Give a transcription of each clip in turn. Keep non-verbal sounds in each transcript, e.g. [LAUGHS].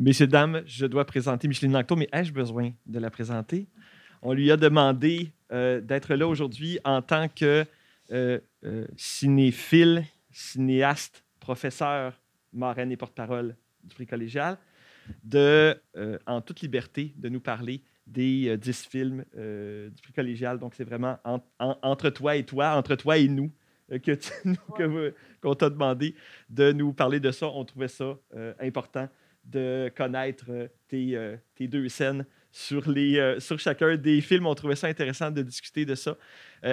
Messieurs, dames, je dois présenter Micheline Nakto mais ai-je besoin de la présenter? On lui a demandé euh, d'être là aujourd'hui en tant que euh, euh, cinéphile, cinéaste, professeur, marraine et porte-parole du prix collégial, de, en toute liberté, de nous parler des dix films du prix collégial. Donc, c'est vraiment entre toi et toi, entre toi et nous, que [LAUGHS] qu'on t'a demandé de nous parler de ça. On trouvait ça important de connaître euh, tes, euh, tes, deux scènes sur, les, euh, sur chacun des films. On trouvait ça intéressant de discuter de ça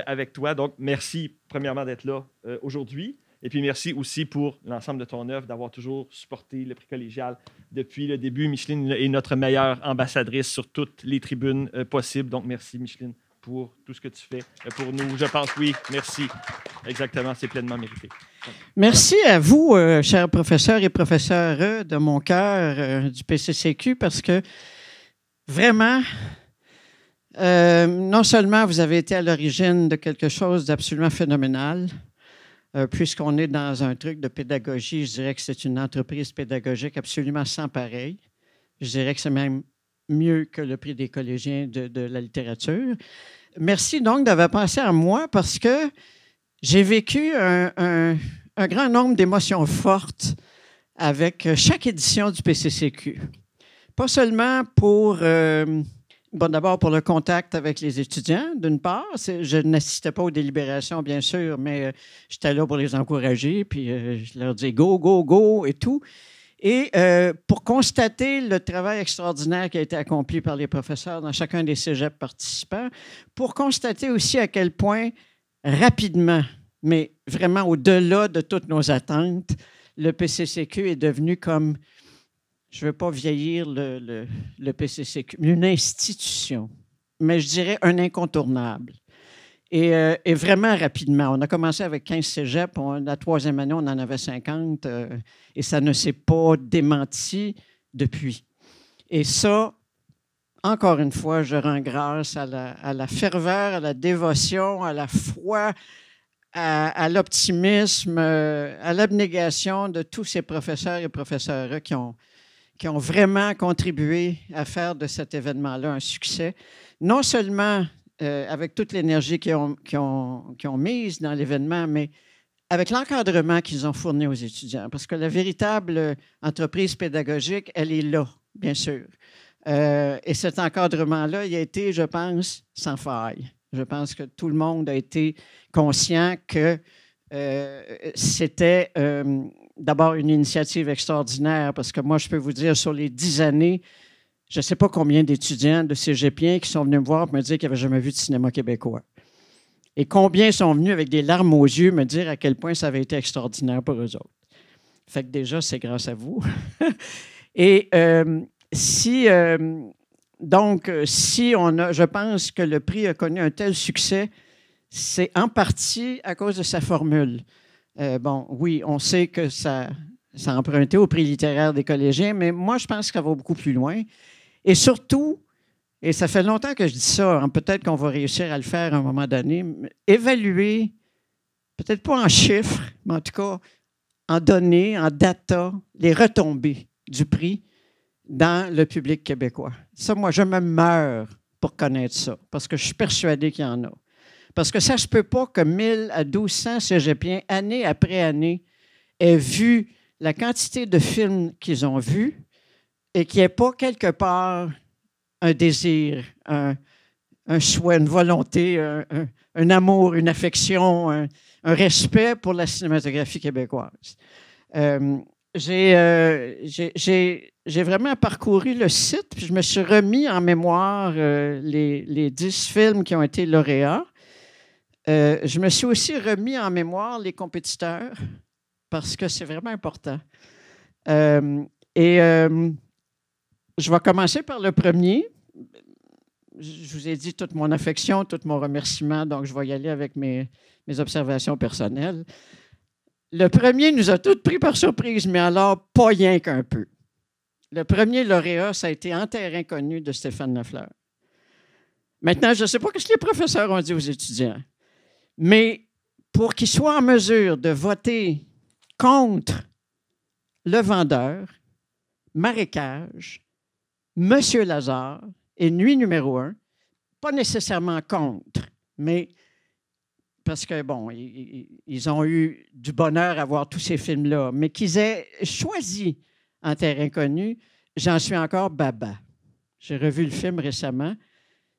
avec toi. Donc, merci, premièrement, d'être là aujourd'hui. Et puis merci aussi pour l'ensemble de ton œuvre, d'avoir toujours supporté le prix collégial depuis le début. Micheline est notre meilleure ambassadrice sur toutes les tribunes possibles. Donc merci Micheline pour tout ce que tu fais pour nous. Je pense oui. Merci. Exactement, c'est pleinement mérité. Merci à vous, euh, chers professeurs et professeurs euh, de mon cœur euh, du PCCQ, parce que vraiment, non seulement vous avez été à l'origine de quelque chose d'absolument phénoménal, puisqu'on est dans un truc de pédagogie, je dirais que c'est une entreprise pédagogique absolument sans pareil. Je dirais que c'est même mieux que le prix des collégiens de, la littérature. Merci donc d'avoir pensé à moi parce que j'ai vécu un, grand nombre d'émotions fortes avec chaque édition du PCCQ. Pas seulement pour, euh, bon, d'abord pour le contact avec les étudiants, d'une part. Je n'assistais pas aux délibérations, bien sûr, mais euh, j'étais là pour les encourager, puis euh, je leur disais go, go, go et tout. Et euh, pour constater le travail extraordinaire qui a été accompli par les professeurs dans chacun des cégeps participants, pour constater aussi à quel point rapidement, mais vraiment au-delà de toutes nos attentes, le PCCQ est devenu comme, je ne veux pas vieillir le PCCQ, une institution, mais je dirais un incontournable. Euh, et, vraiment rapidement, on a commencé avec 15 cégeps. On, la troisième année, on en avait 50 euh, et ça ne s'est pas démenti depuis. Et ça, encore une fois, je rends grâce à la, ferveur, à la dévotion, à la foi, à, l'optimisme, euh, à l'abnégation de tous ces professeurs et professeurs qui ont, qui ont vraiment contribué à faire de cet événement-là un succès. Non seulement euh, avec toute l'énergie qu'ils ont, ont, mise dans l'événement, mais avec l'encadrement qu'ils ont fourni aux étudiants. Parce que la véritable euh, entreprise pédagogique, elle est là, bien sûr. Euh, et cet encadrement-là, il a été, je pense, sans faille. Je pense que tout le monde a été conscient que c'était d'abord une initiative extraordinaire, parce que moi, je peux vous dire, sur les dix années, je ne sais pas combien d'étudiants, de cégepiens qui sont venus me voir pour me dire qu'ils n'avaient jamais vu de cinéma québécois. Et combien sont venus avec des larmes aux yeux me dire à quel point ça avait été extraordinaire pour eux autres. Fait que déjà, c'est grâce à vous. [LAUGHS] Et euh, si, euh, donc, euh, si on a, je pense que le prix a connu un tel succès, c'est en partie à cause de sa formule. bon, oui, on sait que ça, ça a emprunté au prix littéraire des collégiens, mais moi, je pense qu'elle va beaucoup plus loin. Et surtout, et ça fait longtemps que je dis ça, hein, peut-être qu'on va réussir à le faire à un moment donné, évaluer, peut-être pas en chiffres, mais en tout cas en données, en data, les retombées du prix dans le public québécois. Ça, moi, je me meurs pour connaître ça, parce que je suis persuadé qu'il y en a. Parce que ça ne peux pas que 1000 à 1200 cégepiens, année après année, aient vu la quantité de films qu'ils ont vus, et qu'il n'y ait pas quelque part un désir, un, souhait, une volonté, un, amour, une affection, un, respect pour la cinématographie québécoise. Euh, euh, j'ai, vraiment parcouru le site, puis je me suis remis en mémoire euh, les dix films qui ont été lauréats. je me suis aussi remis en mémoire les compétiteurs, parce que c'est vraiment important. et je vais commencer par le premier. Je vous ai dit toute mon affection, tout mon remerciement, donc je vais y aller avec mes, observations personnelles. Le premier nous a toutes pris par surprise, mais alors pas rien qu'un peu. Le premier lauréat, ça a été En terre inconnue de Stéphane Lafleur. Maintenant, je ne sais pas ce que les professeurs ont dit aux étudiants, mais pour qu'ils soient en mesure de voter contre le vendeur, marécage, Monsieur Lazare et nuit numéro un, pas nécessairement contre, mais parce que, bon, ils, ont eu du bonheur à voir tous ces films-là, mais qu'ils aient choisi En terre inconnue, j'en suis encore baba. J'ai revu le film récemment.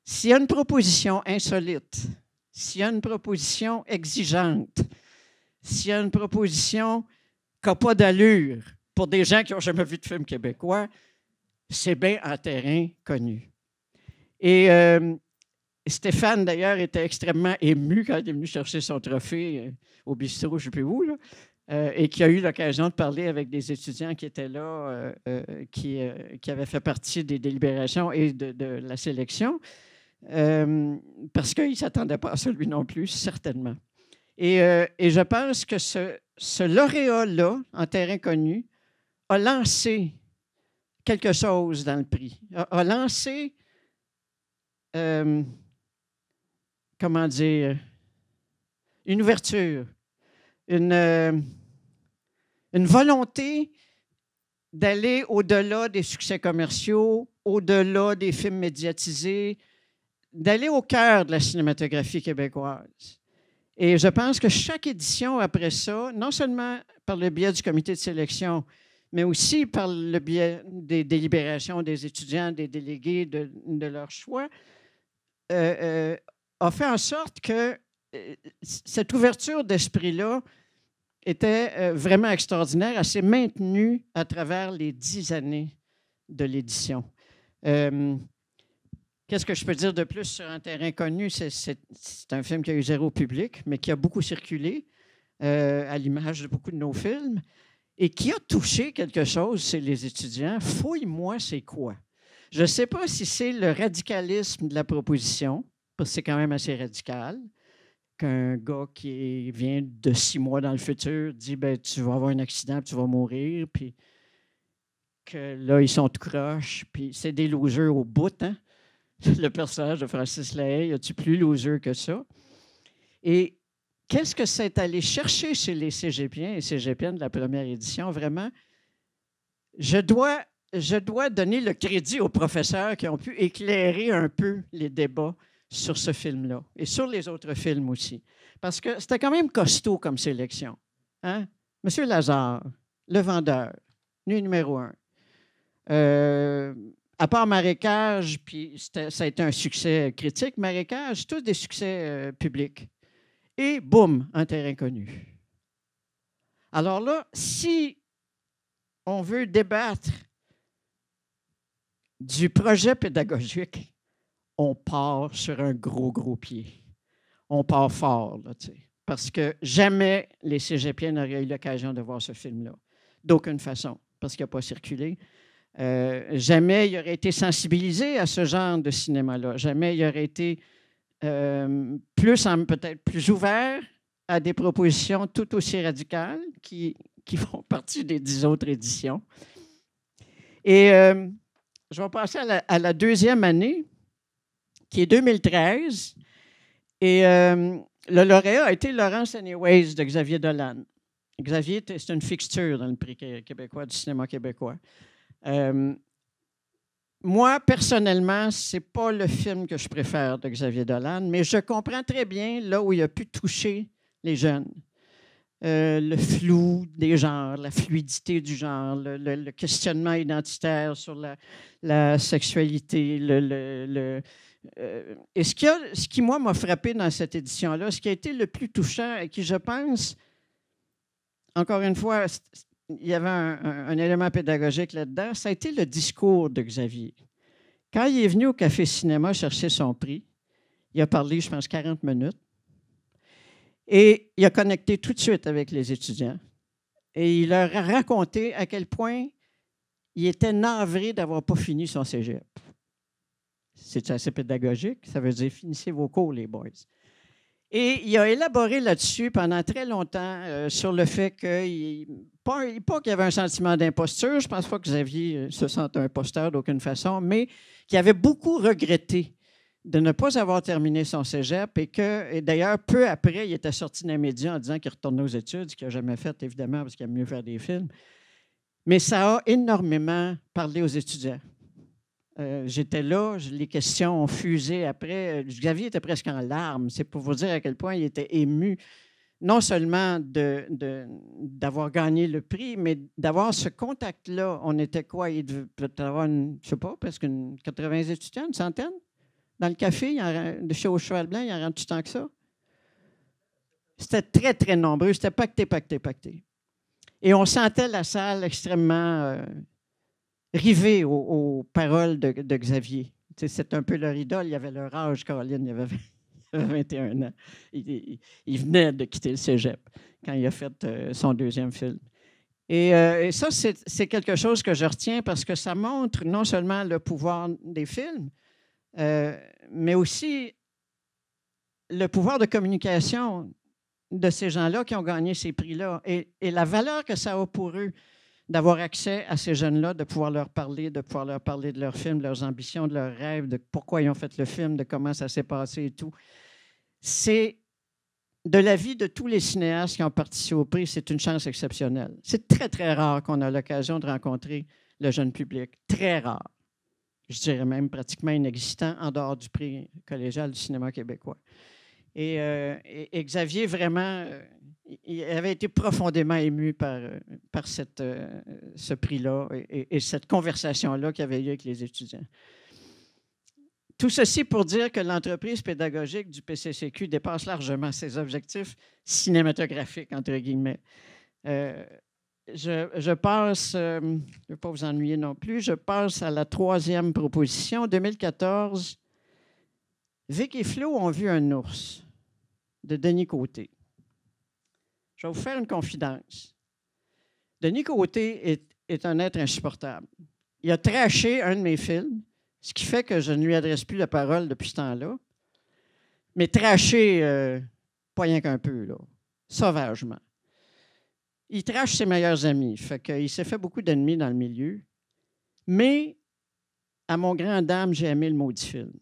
S'il y a une proposition insolite, s'il y a une proposition exigeante, s'il y a une proposition qui n'a pas d'allure pour des gens qui n'ont jamais vu de film québécois, c'est bien en terrain connu. Et euh, Stéphane, d'ailleurs, était extrêmement ému quand il est venu chercher son trophée euh, au bistrot, je ne sais plus où, euh, et qui a eu l'occasion de parler avec des étudiants qui étaient là, qui, avaient fait partie des délibérations et de, la sélection, parce qu'il ne s'attendaient pas à celui non plus, certainement. Et, je pense que ce, ce lauréat-là, en terrain connu, a lancé quelque chose dans le prix, a, lancé, euh, comment dire, une ouverture, une, euh, une volonté d'aller au-delà des succès commerciaux, au-delà des films médiatisés, d'aller au cœur de la cinématographie québécoise. Et je pense que chaque édition après ça, non seulement par le biais du comité de sélection, mais aussi par le biais des délibérations des étudiants, des délégués de, leur choix, euh, euh, a fait en sorte que euh, cette ouverture d'esprit-là était vraiment extraordinaire. Elle s'est maintenue à travers les dix années de l'édition. Qu'est-ce que je peux dire de plus sur Un terrain connu? C'est un film qui a eu zéro public, mais qui a beaucoup circulé, à l'image de beaucoup de nos films et qui a touché quelque chose c'est les étudiants, fouille-moi c'est quoi. Je ne sais pas si c'est le radicalisme de la proposition, parce que c'est quand même assez radical qu'un gars qui vient de six mois dans le futur dit ben tu vas avoir un accident, tu vas mourir, puis que là ils sont tout croches, puis c'est des losers au bout. Hein? [LAUGHS] Le personnage de Francis a as-tu plus loser que ça? Et Qu'est-ce que c'est allé chercher chez les cégepiens et cégepiennes de la première édition? Vraiment, je dois, je dois donner le crédit aux professeurs qui ont pu éclairer un peu les débats sur ce film-là et sur les autres films aussi. Parce que c'était quand même costaud comme sélection. Hein? Monsieur Lazare, Le Vendeur, Nuit numéro un. Euh, à part Marécage, puis ça a été un succès critique, Marécage, tous des succès euh, publics et boum, un terrain connu. Alors là, si on veut débattre du projet pédagogique, on part sur un gros, gros pied. On part fort, là, parce que jamais les cgp n'auraient eu l'occasion de voir ce film-là, d'aucune façon, parce qu'il n'a pas circulé. Euh, jamais il aurait été sensibilisé à ce genre de cinéma-là. Jamais il aurait été euh, plus peut-être plus ouvert à des propositions tout aussi radicales qui, qui font partie des dix autres éditions. Et euh, je vais passer à la, deuxième année, qui est 2013. Et euh, le lauréat a été Laurence Anyways de Xavier Dolan. Xavier, c'est une fixture dans le prix québécois du cinéma québécois. Euh, moi, personnellement, c'est pas le film que je préfère de Xavier Dolan, mais je comprends très bien là où il a pu toucher les jeunes. Euh, le flou des genres, la fluidité du genre, le, questionnement identitaire sur la, sexualité. Euh, et ce qui, ce qui moi, m'a frappé dans cette édition-là, ce qui a été le plus touchant et qui, je pense, encore une fois, il y avait un, élément pédagogique là-dedans, ça a été le discours de Xavier. Quand il est venu au Café Cinéma chercher son prix, il a parlé, je pense, 40 minutes. Et il a connecté tout de suite avec les étudiants. Et il leur a raconté à quel point il était navré d'avoir pas fini son cégep. C'est assez pédagogique. Ça veut dire finissez vos cours, les boys. Et il a élaboré là-dessus pendant très longtemps euh, sur le fait que pas, pas qu'il y avait un sentiment d'imposture, je pense pas que Xavier euh, se sente imposteur d'aucune façon, mais qu'il avait beaucoup regretté de ne pas avoir terminé son cégep et que, d'ailleurs, peu après, il était sorti d'un média en disant qu'il retournait aux études, ce qu'il n'a jamais fait, évidemment, parce qu'il aime mieux faire des films. Mais ça a énormément parlé aux étudiants. Euh, j'étais là, les questions ont fusé après. Euh, Xavier était presque en larmes. C'est pour vous dire à quel point il était ému non seulement d'avoir de, gagné le prix, mais d'avoir ce contact-là. On était quoi? Il devait peut avoir, une, je ne sais pas, presque 80 étudiants, une centaine. Dans le café, de chez Au Cheval Blanc, il y en rentre temps que ça. C'était très, très nombreux. C'était pacté, pacté, pacté. Et on sentait la salle extrêmement euh, rivée aux, paroles de, Xavier. C'est un peu leur idole. Il y avait leur âge, Caroline. y avait... 21 [LAUGHS] ans. Il, venait de quitter le cégep quand il a fait euh, son deuxième film. Et, euh, ça, c'est quelque chose que je retiens parce que ça montre non seulement le pouvoir des films, euh, mais aussi le pouvoir de communication de ces gens-là qui ont gagné ces prix-là et, et, la valeur que ça a pour eux d'avoir accès à ces jeunes-là, de pouvoir leur parler, de pouvoir leur parler de leurs films, de leurs ambitions, de leurs rêves, de pourquoi ils ont fait le film, de comment ça s'est passé et tout. C'est de l'avis de tous les cinéastes qui ont participé au prix, c'est une chance exceptionnelle. C'est très, très rare qu'on a l'occasion de rencontrer le jeune public. Très rare. Je dirais même pratiquement inexistant en dehors du prix collégial du cinéma québécois. et euh, Xavier, vraiment, euh, il avait été profondément ému par, euh, par cette, euh, ce prix-là et, cette conversation-là qu'il avait eu avec les étudiants. Tout ceci pour dire que l'entreprise pédagogique du PCCQ dépasse largement ses objectifs cinématographiques, entre guillemets. Euh, je, je, passe, je ne vais pas vous ennuyer non plus, je passe à la troisième proposition. 2014, Vic et Flo ont vu un ours de Denis Côté. Je vais vous faire une confidence. Denis Côté est, un être insupportable. Il a traché un de mes films, ce qui fait que je ne lui adresse plus la parole depuis ce temps-là. Mais traché, euh, pas rien qu'un peu, là, sauvagement. Il trache ses meilleurs amis, fait qu'il s'est fait beaucoup d'ennemis dans le milieu. Mais, à mon grand dame, j'ai aimé le mot de film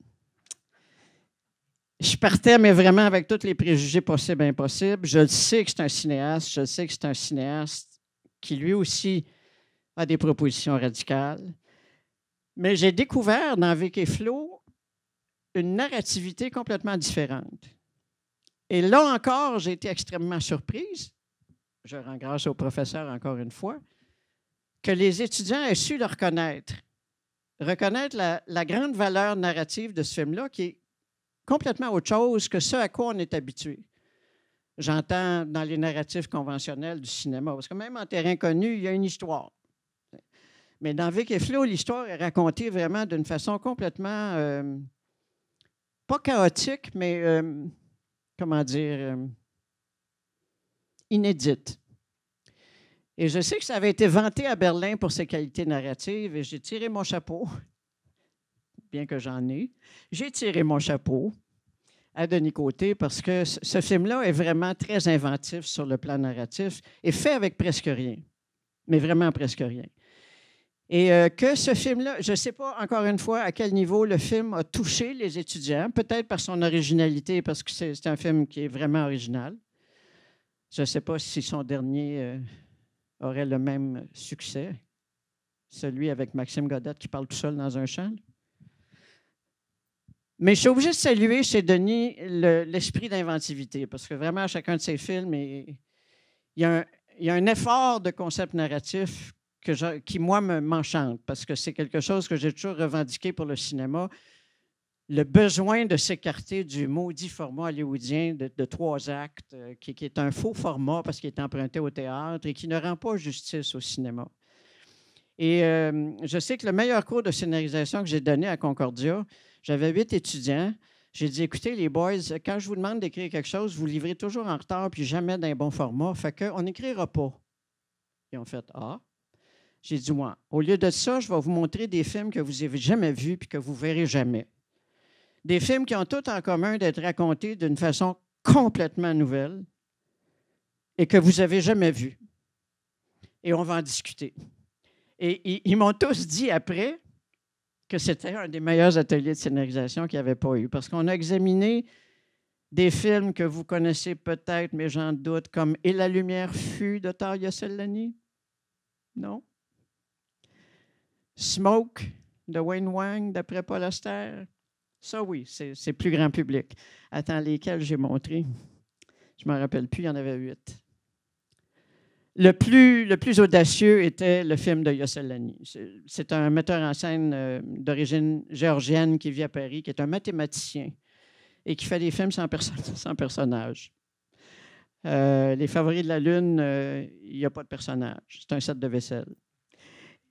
je partais, mais vraiment avec tous les préjugés possibles et impossibles. Je le sais que c'est un cinéaste, je sais que c'est un cinéaste qui lui aussi a des propositions radicales. Mais j'ai découvert dans Vic et Flo une narrativité complètement différente. Et là encore, j'ai été extrêmement surprise, je rends grâce au professeur encore une fois, que les étudiants aient su le reconnaître, reconnaître la, la grande valeur narrative de ce film-là qui est complètement autre chose que ce à quoi on est habitué. J'entends dans les narratifs conventionnels du cinéma, parce que même en terrain connu, il y a une histoire. Mais dans Vic et Flo, l'histoire est racontée vraiment d'une façon complètement, euh, pas chaotique, mais, euh, comment dire, euh, inédite. Et je sais que ça avait été vanté à Berlin pour ses qualités narratives, et j'ai tiré mon chapeau bien que j'en ai, j'ai tiré mon chapeau à Denis Côté parce que ce film-là est vraiment très inventif sur le plan narratif et fait avec presque rien, mais vraiment presque rien. Et euh, que ce film-là, je ne sais pas encore une fois à quel niveau le film a touché les étudiants, peut-être par son originalité, parce que c'est un film qui est vraiment original. Je ne sais pas si son dernier euh, aurait le même succès, celui avec Maxime Godette qui parle tout seul dans un champ. Mais je suis obligée de saluer chez Denis l'esprit d'inventivité, parce que vraiment, à chacun de ses films, il, y, a un, il un, effort de concept narratif que qui, moi, m'enchante, parce que c'est quelque chose que j'ai toujours revendiqué pour le cinéma, le besoin de s'écarter du maudit format hollywoodien de, trois actes, euh, qui, est un faux format parce qu'il est emprunté au théâtre et qui ne rend pas justice au cinéma. Et euh, je sais que le meilleur cours de scénarisation que j'ai donné à Concordia, j'avais huit étudiants. J'ai dit, écoutez, les boys, quand je vous demande d'écrire quelque chose, vous livrez toujours en retard puis jamais dans un bon format. Fait qu'on n'écrira pas. Ils ont fait Ah. J'ai dit, moi, au lieu de ça, je vais vous montrer des films que vous n'avez jamais vus puis que vous ne verrez jamais. Des films qui ont tout en commun d'être racontés d'une façon complètement nouvelle et que vous n'avez jamais vus. Et on va en discuter. Et ils m'ont tous dit après, que c'était un des meilleurs ateliers de scénarisation qu'il n'y avait pas eu. Parce qu'on a examiné des films que vous connaissez peut-être, mais j'en doute, comme Et la lumière fut de Tarja Sellani. Non? Smoke de Wayne Wang, d'après Paul Auster. Ça, oui, c'est plus grand public. Attends, lesquels j'ai montré? Je ne m'en rappelle plus, il y en avait huit. Le plus, audacieux était le film de Yosselani. C'est un metteur en scène euh, d'origine géorgienne qui vit à Paris, qui est un mathématicien et qui fait des films sans, personnages. [LAUGHS] personnage. Euh, les favoris de la Lune, euh, il n'y a pas de personnage. C'est un set de vaisselle.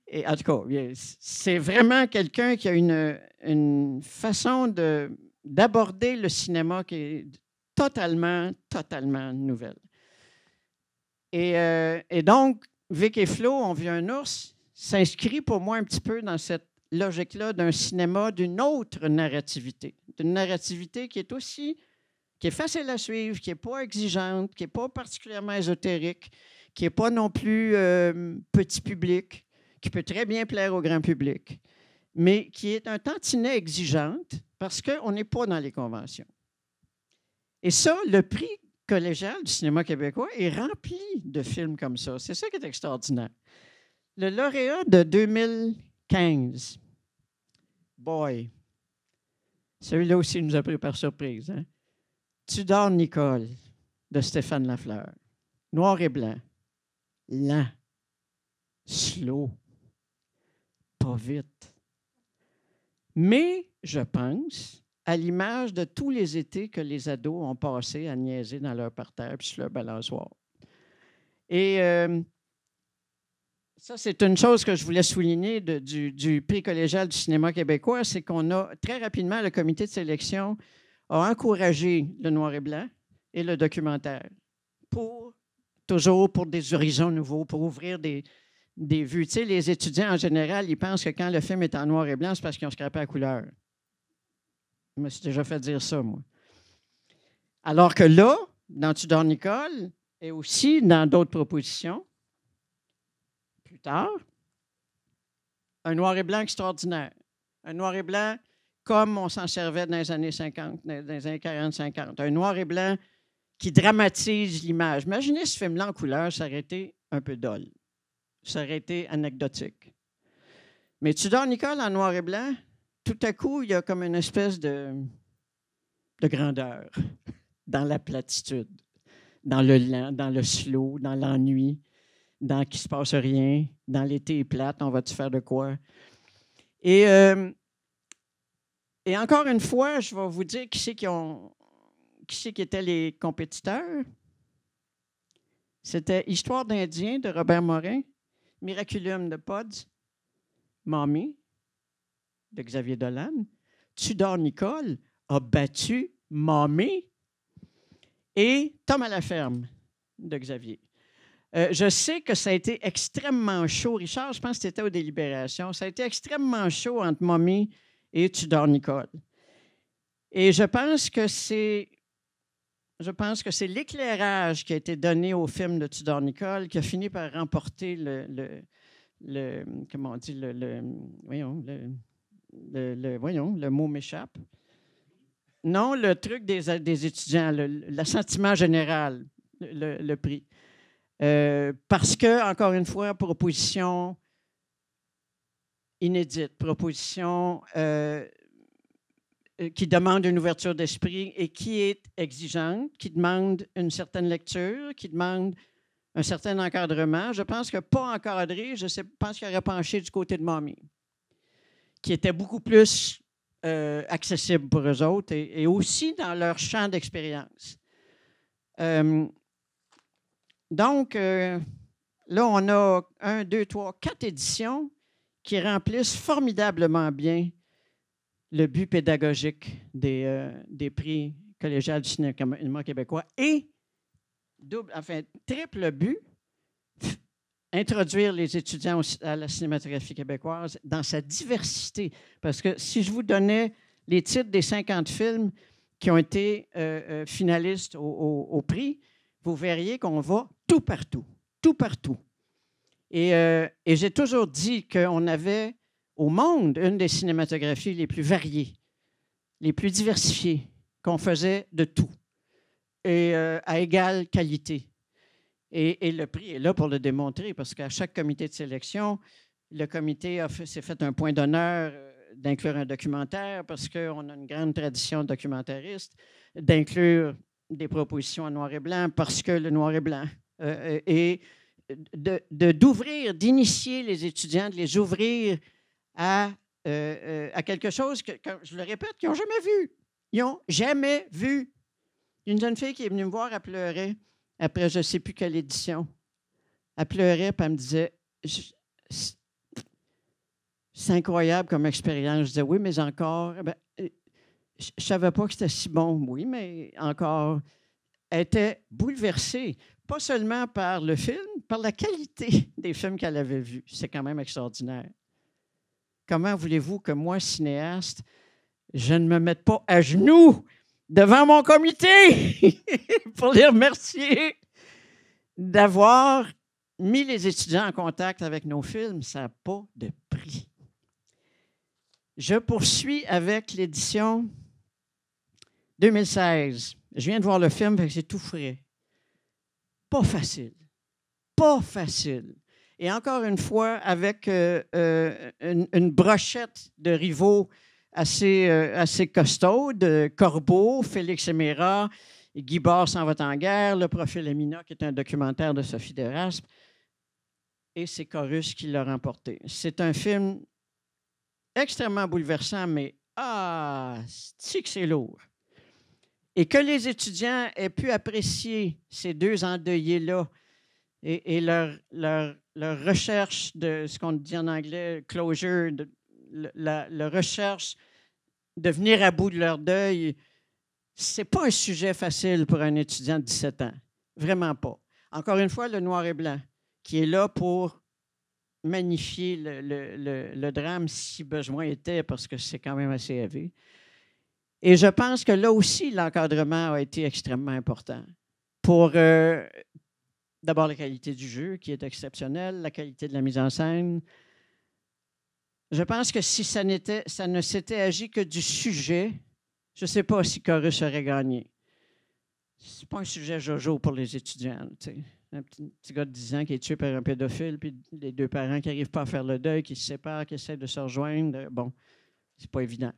Et en tout cas, c'est vraiment quelqu'un qui a une façon d'aborder le cinéma qui est totalement, totalement nouvelle. Et, euh, et, donc, Vic et Flo, On vit un ours, s'inscrit pour moi un petit peu dans cette logique-là d'un cinéma, d'une autre narrativité, d'une narrativité qui est aussi, qui est facile à suivre, qui n'est pas exigeante, qui n'est pas particulièrement ésotérique, qui n'est pas non plus euh, petit public, qui peut très bien plaire au grand public, mais qui est un tantinet exigeante parce qu'on n'est pas dans les conventions. Et ça, le prix Collégial du cinéma québécois est rempli de films comme ça. C'est ça qui est extraordinaire. Le lauréat de 2015, Boy, celui-là aussi nous a pris par surprise. Hein? dors, Nicole de Stéphane Lafleur. Noir et blanc, lent, slow, pas vite. Mais je pense à l'image de tous les étés que les ados ont passés à niaiser dans leur parterre puis sur leur balançoire. Et euh, ça, c'est une chose que je voulais souligner du, prix collégial du cinéma québécois, c'est qu'on a très rapidement, le comité de sélection a encouragé le noir et blanc et le documentaire pour toujours pour des horizons nouveaux, pour ouvrir des, des vues. Tu sais, les étudiants en général, ils pensent que quand le film est en noir et blanc, c'est parce qu'ils ont scrapé à couleur. Je me suis déjà fait dire ça, moi. Alors que là, dans Tudor Nicole, et aussi dans d'autres propositions, plus tard, un noir et blanc extraordinaire. Un noir et blanc comme on s'en servait dans les années 50, dans les années 40-50. Un noir et blanc qui dramatise l'image. Imaginez ce film-là en couleur, ça aurait été un peu dol. Ça aurait été anecdotique. Mais Tudor Nicole en noir et blanc, tout à coup, il y a comme une espèce de, grandeur dans la platitude, dans le lent, dans le slow, dans l'ennui, dans qui se passe rien, dans l'été plate, on va-tu faire de quoi? Et, euh, et encore une fois, je vais vous dire qui c'est qui, ont, qui, étaient les compétiteurs. C'était Histoire d'Indien de Robert Morin, Miraculum de Pods, Mommy, de Xavier Dolan, Tudor Nicole a battu Mommy et Tom à la ferme de Xavier. Euh, je sais que ça a été extrêmement chaud. Richard, je pense que tu étais aux délibérations. Ça a été extrêmement chaud entre Mommy et Tudor Nicole. Et je pense que c'est. Je pense que c'est l'éclairage qui a été donné au film de Tudor Nicole qui a fini par remporter le, le, comment on dit le, le voyons, voyons, le mot m'échappe. Non, le truc des, des étudiants, sentiment général, le, prix. Euh, parce que, encore une fois, proposition inédite, proposition euh, euh, qui demande une ouverture d'esprit et qui est exigeante, qui demande une certaine lecture, qui demande un certain encadrement. Je pense que pas encadré, je pense qu'il aurait penché du côté de mamie qui étaient beaucoup plus euh, accessibles pour eux autres et, aussi dans leur champ d'expérience. Euh, donc, euh, là, on a un, deux, trois, quatre éditions qui remplissent formidablement bien le but pédagogique des, des prix collégiales du cinéma québécois et double, enfin, triple but, introduire les étudiants à la cinématographie québécoise dans sa diversité. Parce que si je vous donnais les titres des 50 films qui ont été euh, euh, finalistes au, prix, vous verriez qu'on va tout partout, tout partout. Euh, et, j'ai toujours dit qu'on avait au monde une des cinématographies les plus variées, les plus diversifiées, qu'on faisait de tout et à égale qualité. Et, le prix est là pour le démontrer, parce qu'à chaque comité de sélection, le comité s'est fait un point d'honneur euh, d'inclure un documentaire, parce qu'on a une grande tradition documentariste, d'inclure des propositions en noir et blanc, parce que le noir et blanc. Euh, euh, et d'ouvrir, de, d'ouvrir, d'initier les étudiants, de les ouvrir à, à quelque chose que, je le répète, qu'ils n'ont jamais vu. Ils n'ont jamais vu. Une jeune fille qui est venue me voir, elle pleurait après je ne sais plus quelle édition. Elle pleurait, puis me disait C'est incroyable comme expérience. Je disais Oui, mais encore. Eh ben, euh, je ne savais pas que c'était si bon, oui, mais encore. Elle était bouleversée, pas seulement par le film, par la qualité [LAUGHS] des films qu'elle avait vus. C'est quand même extraordinaire. Comment voulez-vous que moi, cinéaste, je ne me mette pas à genoux devant mon comité [LAUGHS] pour les remercier d'avoir mis les étudiants en contact avec nos films. Ça n'a pas de prix. Je poursuis avec l'édition 2016. Je viens de voir le film, c'est tout frais. Pas facile. Pas facile. Et encore une fois, avec euh, euh, une, une, brochette de rivaux assez, euh, assez de euh, Corbeau, Félix Émira, Guy Barre s'en va en guerre, Le Profil Amina, qui est un documentaire de Sophie Deraspe. Et c'est Chorus qui l'a remporté. C'est un film extrêmement bouleversant, mais ah, c'est que c'est lourd. Et que les étudiants aient pu apprécier ces deux endeuillés-là et, leur, leur, recherche de ce qu'on dit en anglais, closure, de, la, recherche de venir à bout de leur deuil, c'est pas un sujet facile pour un étudiant de 17 ans. Vraiment pas. Encore une fois, le noir et blanc, qui est là pour magnifier le, drame si besoin était, parce que c'est quand même assez élevé. Et je pense que là aussi, l'encadrement a été extrêmement important pour euh, d'abord la qualité du jeu, qui est exceptionnelle, la qualité de la mise en scène, je pense que si ça, ne s'était agi que du sujet, je ne sais pas si Corus aurait gagné. C'est pas un sujet jojo pour les étudiants. Un petit, gars de 10 ans qui est tué par un pédophile, puis les deux parents qui n'arrivent pas à faire le deuil, qui se séparent, qui essaient de se rejoindre. Bon, c'est pas évident.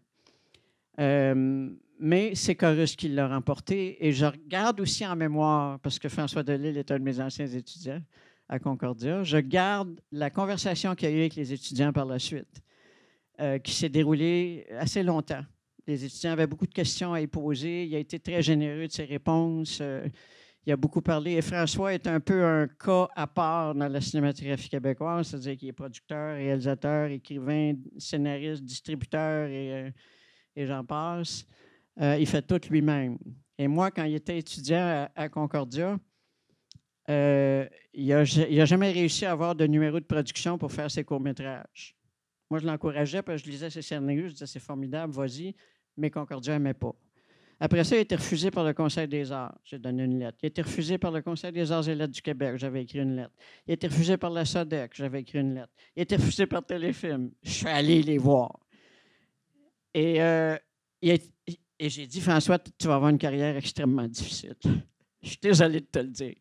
Euh, mais c'est Corus qui l'a remporté. Et je regarde aussi en mémoire, parce que François Delisle est un de mes anciens étudiants à Concordia. Je garde la conversation qu'il y a eu avec les étudiants par la suite, euh, qui s'est déroulée assez longtemps. Les étudiants avaient beaucoup de questions à y poser. Il a été très généreux de ses réponses. Euh, il a beaucoup parlé. Et François est un peu un cas à part dans la cinématographie québécoise, c'est-à-dire qu'il est producteur, réalisateur, écrivain, scénariste, distributeur et, euh, et j'en passe. il fait tout lui-même. Et moi, quand il était étudiant à Concordia, euh, il n'a jamais réussi à avoir de numéro de production pour faire ses courts-métrages. Moi, je l'encourageais parce que je lisais ses scénarios, je disais c'est formidable, vas-y, mais Concordia n'aimait pas. Après ça, il a été refusé par le Conseil des arts. J'ai donné une lettre. Il a été refusé par le Conseil des arts et lettres du Québec. J'avais écrit une lettre. Il a été refusé par la SODEC. J'avais écrit une lettre. Il a été refusé par Téléfilm. Je suis allé les voir. Et, euh, et j'ai dit, François, tu vas avoir une carrière extrêmement difficile. [LAUGHS] Je suis désolé de te le dire.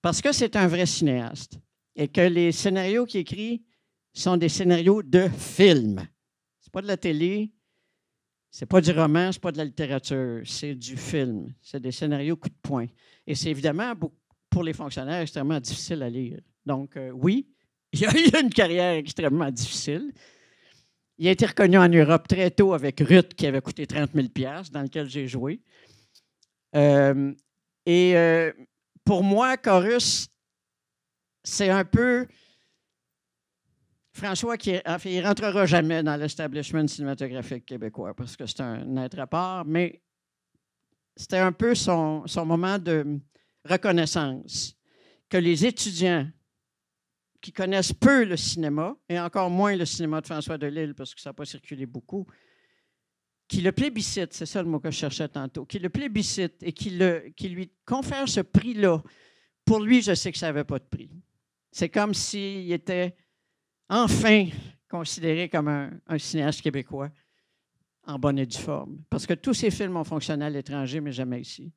Parce que c'est un vrai cinéaste et que les scénarios qu'il écrit sont des scénarios de film. C'est pas de la télé, c'est pas du roman, c'est pas de la littérature, c'est du film. C'est des scénarios coup de poing. Et c'est évidemment pour les fonctionnaires extrêmement difficile à lire. Donc euh, oui, [LAUGHS] il a eu une carrière extrêmement difficile. Il a été reconnu en Europe très tôt avec Ruth, qui avait coûté 30 000 dans lequel j'ai joué. Euh, et euh, pour moi, chorus, c'est un peu. François, qui enfin, rentrera jamais dans l'establishment cinématographique québécois parce que c'est un être à part, mais c'était un peu son, son, moment de reconnaissance que les étudiants qui connaissent peu le cinéma, et encore moins le cinéma de François Delisle parce que ça n'a pas circulé beaucoup, qui le plébiscite, c'est ça le mot que je cherchais tantôt, qui le plébiscite et qui, lui confère ce prix-là, pour lui, je sais que ça n'avait pas de prix. C'est comme s'il était enfin considéré comme un, cinéaste québécois en bonne et due forme. Parce que tous ses films ont fonctionné à l'étranger, mais jamais ici.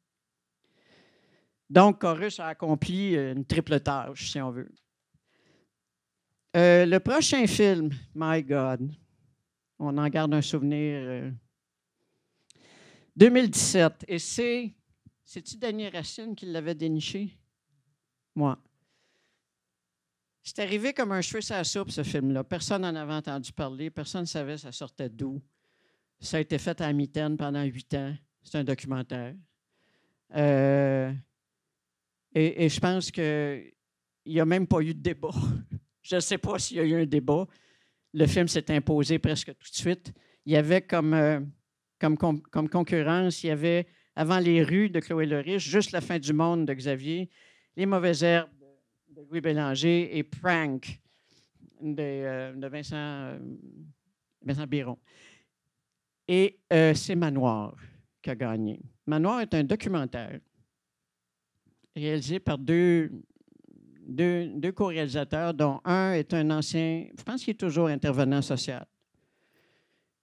Donc, Corus a accompli euh, une triple tâche, si on veut. Euh, le prochain film, My God, on en garde un souvenir. Euh, 2017. Et c'est. C'est-tu Danny Racine qui l'avait déniché? Moi. C'est arrivé comme un cheveu sur la soupe, ce film-là. Personne n'en avait entendu parler. Personne ne savait ça sortait d'où. Ça a été fait à mitaine pendant huit ans. C'est un documentaire. Euh, et, je pense qu'il n'y a même pas eu de débat. [LAUGHS] je ne sais pas s'il y a eu un débat. Le film s'est imposé presque tout de suite. Il y avait comme. Euh, comme, concurrence, il y avait Avant les rues de Chloé Le Juste la fin du monde de Xavier, Les mauvaises herbes de Louis Bélanger et Prank de, euh, euh, Vincent, Biron. Et euh, c'est Manoir qui a gagné. Manoir est un documentaire réalisé par deux, deux, deux co-réalisateurs, dont un est un ancien, je pense qu'il est toujours intervenant social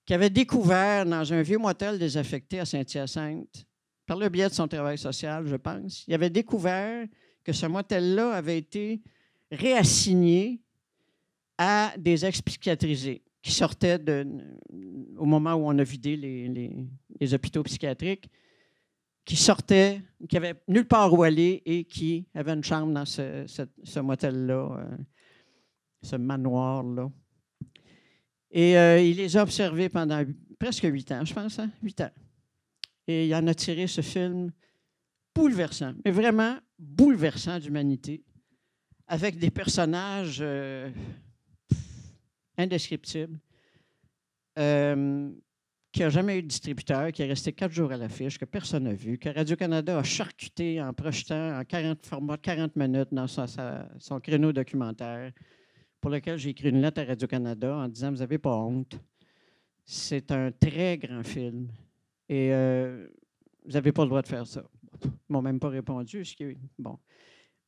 qui avait découvert dans un vieux motel désaffecté à Saint-Hyacinthe, par le biais de son travail social, je pense, il avait découvert que ce motel-là avait été réassigné à des ex-psychiatrisés qui sortaient au moment où on a vidé les, hôpitaux psychiatriques, qui sortaient, qui n'avaient nulle part où aller et qui avaient une chambre dans ce motel-là, euh, ce manoir-là. Et euh, il les a observés pendant presque huit ans, je pense, hein? huit ans. Et il en a tiré ce film bouleversant, mais vraiment bouleversant d'humanité, avec des personnages euh, indescriptibles, euh, qui n'a jamais eu de distributeur, qui est resté quatre jours à l'affiche, que personne n'a vu, que Radio-Canada a charcuté en projetant en 40 de 40 minutes dans son créneau documentaire pour lequel j'ai écrit une lettre à Radio-Canada en disant Vous n'avez pas honte. C'est un très grand film et euh, vous n'avez pas le droit de faire ça. Ils m'ont même pas répondu, ce qui est bon.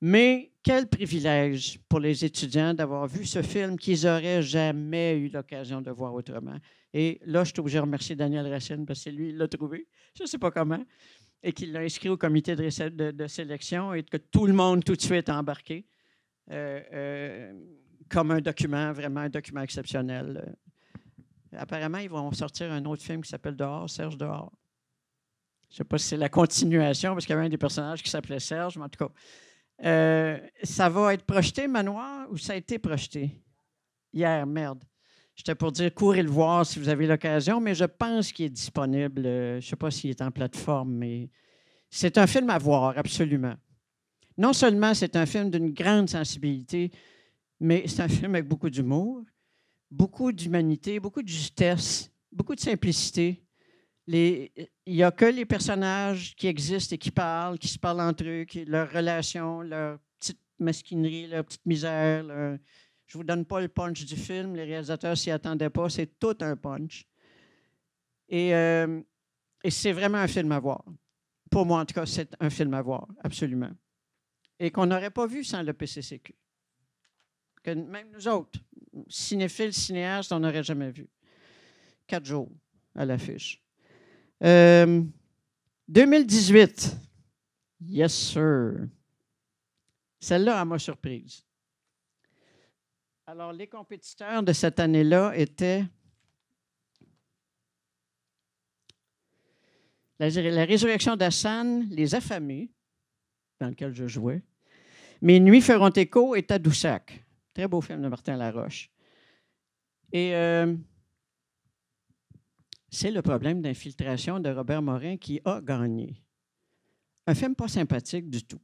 Mais quel privilège pour les étudiants d'avoir vu ce film qu'ils n'auraient jamais eu l'occasion de voir autrement. Et là, je suis obligé de remercier Daniel Racine parce que c'est lui qui l'a trouvé. Je ne sais pas comment. Et qu'il l'a inscrit au comité de, sélection et que tout le monde tout de suite a embarqué. euh, euh comme un document, vraiment un document exceptionnel. Euh. Apparemment, ils vont sortir un autre film qui s'appelle Dehors, Serge Dehors. Je ne sais pas si c'est la continuation, parce qu'il y avait un des personnages qui s'appelait Serge, mais en tout cas. Euh, ça va être projeté, Manoir, ou ça a été projeté? Hier, merde. J'étais pour dire courez le voir si vous avez l'occasion, mais je pense qu'il est disponible. Euh, je ne sais pas s'il est en plateforme, mais c'est un film à voir, absolument. Non seulement c'est un film d'une grande sensibilité, mais c'est un film avec beaucoup d'humour, beaucoup d'humanité, beaucoup de justesse, beaucoup de simplicité. il n'y a que les personnages qui existent et qui parlent, qui se parlent entre eux, leurs relations, leur petites masquinerie, leurs petites misères. je ne vous donne pas le punch du film, les réalisateurs s'y attendaient pas, c'est tout un punch. Et, euh, et c'est vraiment un film à voir. Pour moi, en tout cas, c'est un film à voir, absolument. Et qu'on n'aurait pas vu sans le PCCQ que même nous autres, cinéphiles, cinéastes, on n'aurait jamais vu. Quatre jours à l'affiche. 2018. Euh, yes, sir. Celle-là, à m'a surprise. Alors, les compétiteurs de cette année-là étaient la, résurrection d'Hassan, Les Affamés, dans lequel je jouais. Mes nuits feront écho et Tadoussac. Très beau film de Martin Laroche. Et euh, c'est le problème d'infiltration de Robert Morin qui a gagné. Un film pas sympathique du tout.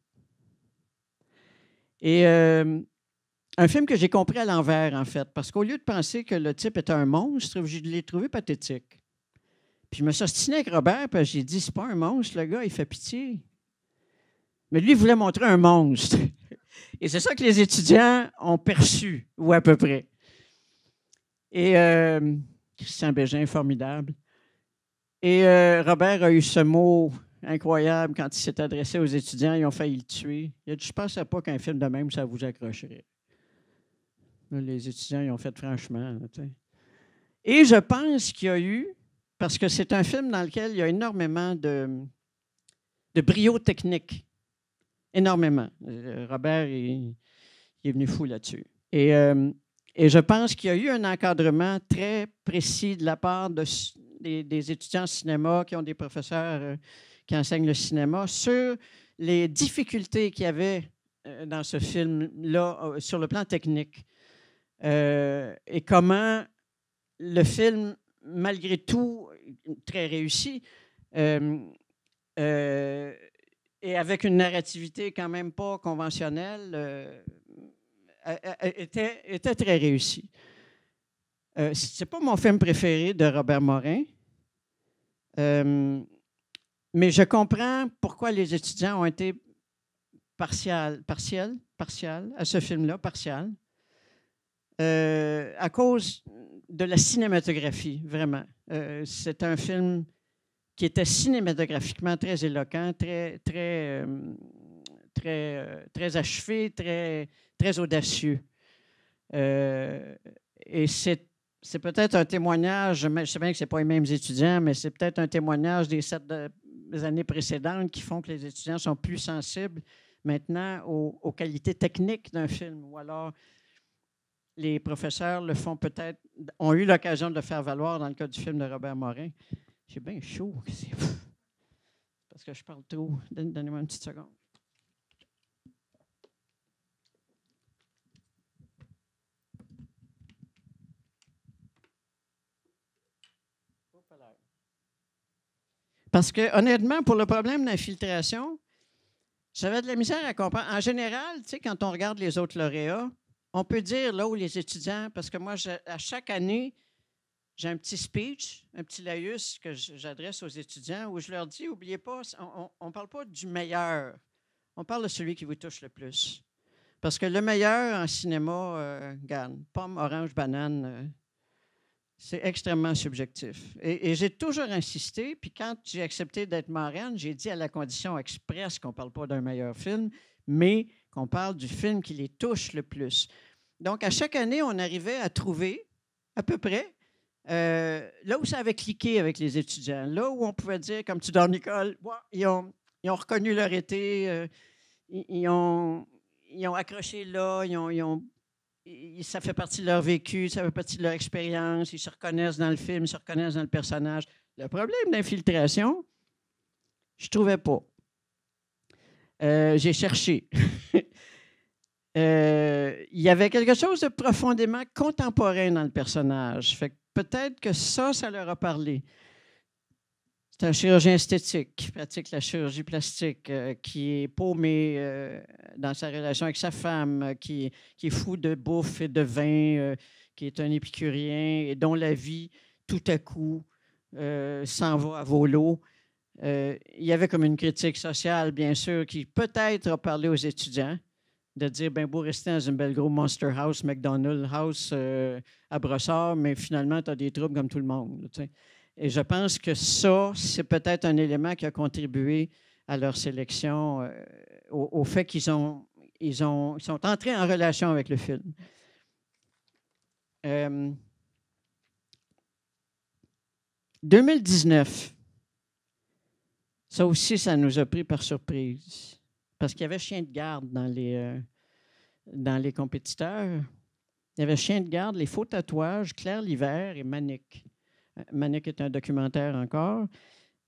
Et euh, un film que j'ai compris à l'envers, en fait, parce qu'au lieu de penser que le type était un monstre, je l'ai trouvé pathétique. Puis je me suis ostiné avec Robert, puis j'ai dit, c'est pas un monstre, le gars, il fait pitié. Mais lui, il voulait montrer un monstre. Et c'est ça que les étudiants ont perçu, ou à peu près. Et euh, Christian Bégin, formidable. Et euh, Robert a eu ce mot incroyable quand il s'est adressé aux étudiants. Ils ont failli le tuer. Il Je ne pensais pas qu'un film de même, ça vous accrocherait. les étudiants, ils ont fait franchement. Et je pense qu'il y a eu, parce que c'est un film dans lequel il y a énormément de, de brio technique énormément. Euh, Robert, est est venu fou là-dessus. Et, euh, et, je pense qu'il y a eu un encadrement très précis de la part de, des, étudiants en cinéma qui ont des professeurs euh, qui enseignent le cinéma sur les difficultés qu'il y avait dans ce film-là sur le plan technique et comment le film, malgré tout, très réussi, euh, et avec une narrativité quand même pas conventionnelle, euh, était, très réussi. Euh, c'est pas mon film préféré de Robert Morin, euh, mais je comprends pourquoi les étudiants ont été partial, partial à ce film-là, partial, euh, à cause de la cinématographie, vraiment. c'est un film qui était cinématographiquement très éloquent, très, très, euh, très, euh, très achevé, très, très audacieux. Euh, et c'est c'est peut-être un témoignage, je sais bien que ce pas les mêmes étudiants, mais c'est peut-être un témoignage des sept années précédentes qui font que les étudiants sont plus sensibles maintenant aux, qualités techniques d'un film. Ou alors, les professeurs le font peut-être, ont eu l'occasion de le faire valoir dans le cas du film de Robert Morin, j'ai bien chaud. C'est parce que je parle trop. Donnez-moi une petite seconde. Parce que, honnêtement, pour le problème d'infiltration, j'avais de la misère à comprendre. En général, tu sais, quand on regarde les autres lauréats, on peut dire là où les étudiants, parce que moi, à chaque année, j'ai un petit speech, un petit laïus que j'adresse aux étudiants où je leur dis, oubliez pas, on ne parle pas du meilleur, on parle de celui qui vous touche le plus. Parce que le meilleur en cinéma, euh, gagne. Pomme, orange, banane, euh, c'est extrêmement subjectif. Et, j'ai toujours insisté, puis quand j'ai accepté d'être marraine, j'ai dit à la condition expresse qu'on ne parle pas d'un meilleur film, mais qu'on parle du film qui les touche le plus. Donc, à chaque année, on arrivait à trouver à peu près euh, là où ça avait cliqué avec les étudiants, là où on pouvait dire, comme tu dors, Nicole, ils, ont, reconnu leur été, euh, ils, ont, ont, accroché là, ça fait partie de leur vécu, ça fait partie de leur expérience, ils se reconnaissent dans le film, ils se reconnaissent dans le personnage. Le problème d'infiltration, je ne trouvais pas. Euh, j'ai cherché. [LAUGHS] il y avait quelque chose de profondément contemporain dans le personnage. Fait que peut-être que ça, ça leur a parlé. C'est un chirurgien esthétique qui pratique la chirurgie plastique, euh, qui est paumé euh, dans sa relation avec sa femme, euh, qui, qui, est fou de bouffe et de vin, qui est un épicurien et dont la vie, tout à coup, s'en va à volo. il y avait comme une critique sociale, bien sûr, qui peut-être a parlé aux étudiants, de dire, ben beau rester dans une belle grosse Monster House, McDonald's House euh, à Brossard, mais finalement, tu as des troubles comme tout le monde. Et je pense que ça, c'est peut-être un élément qui a contribué à leur sélection, euh, au, fait qu'ils ont, ils ont, sont entrés en relation avec le film. 2019, euh, ça aussi, ça nous a pris par surprise. Parce qu'il y avait chien de garde dans les, euh, dans les compétiteurs. Il y avait chien de garde, les faux tatouages, Claire l'hiver et Manic. Euh, Manic est un documentaire encore.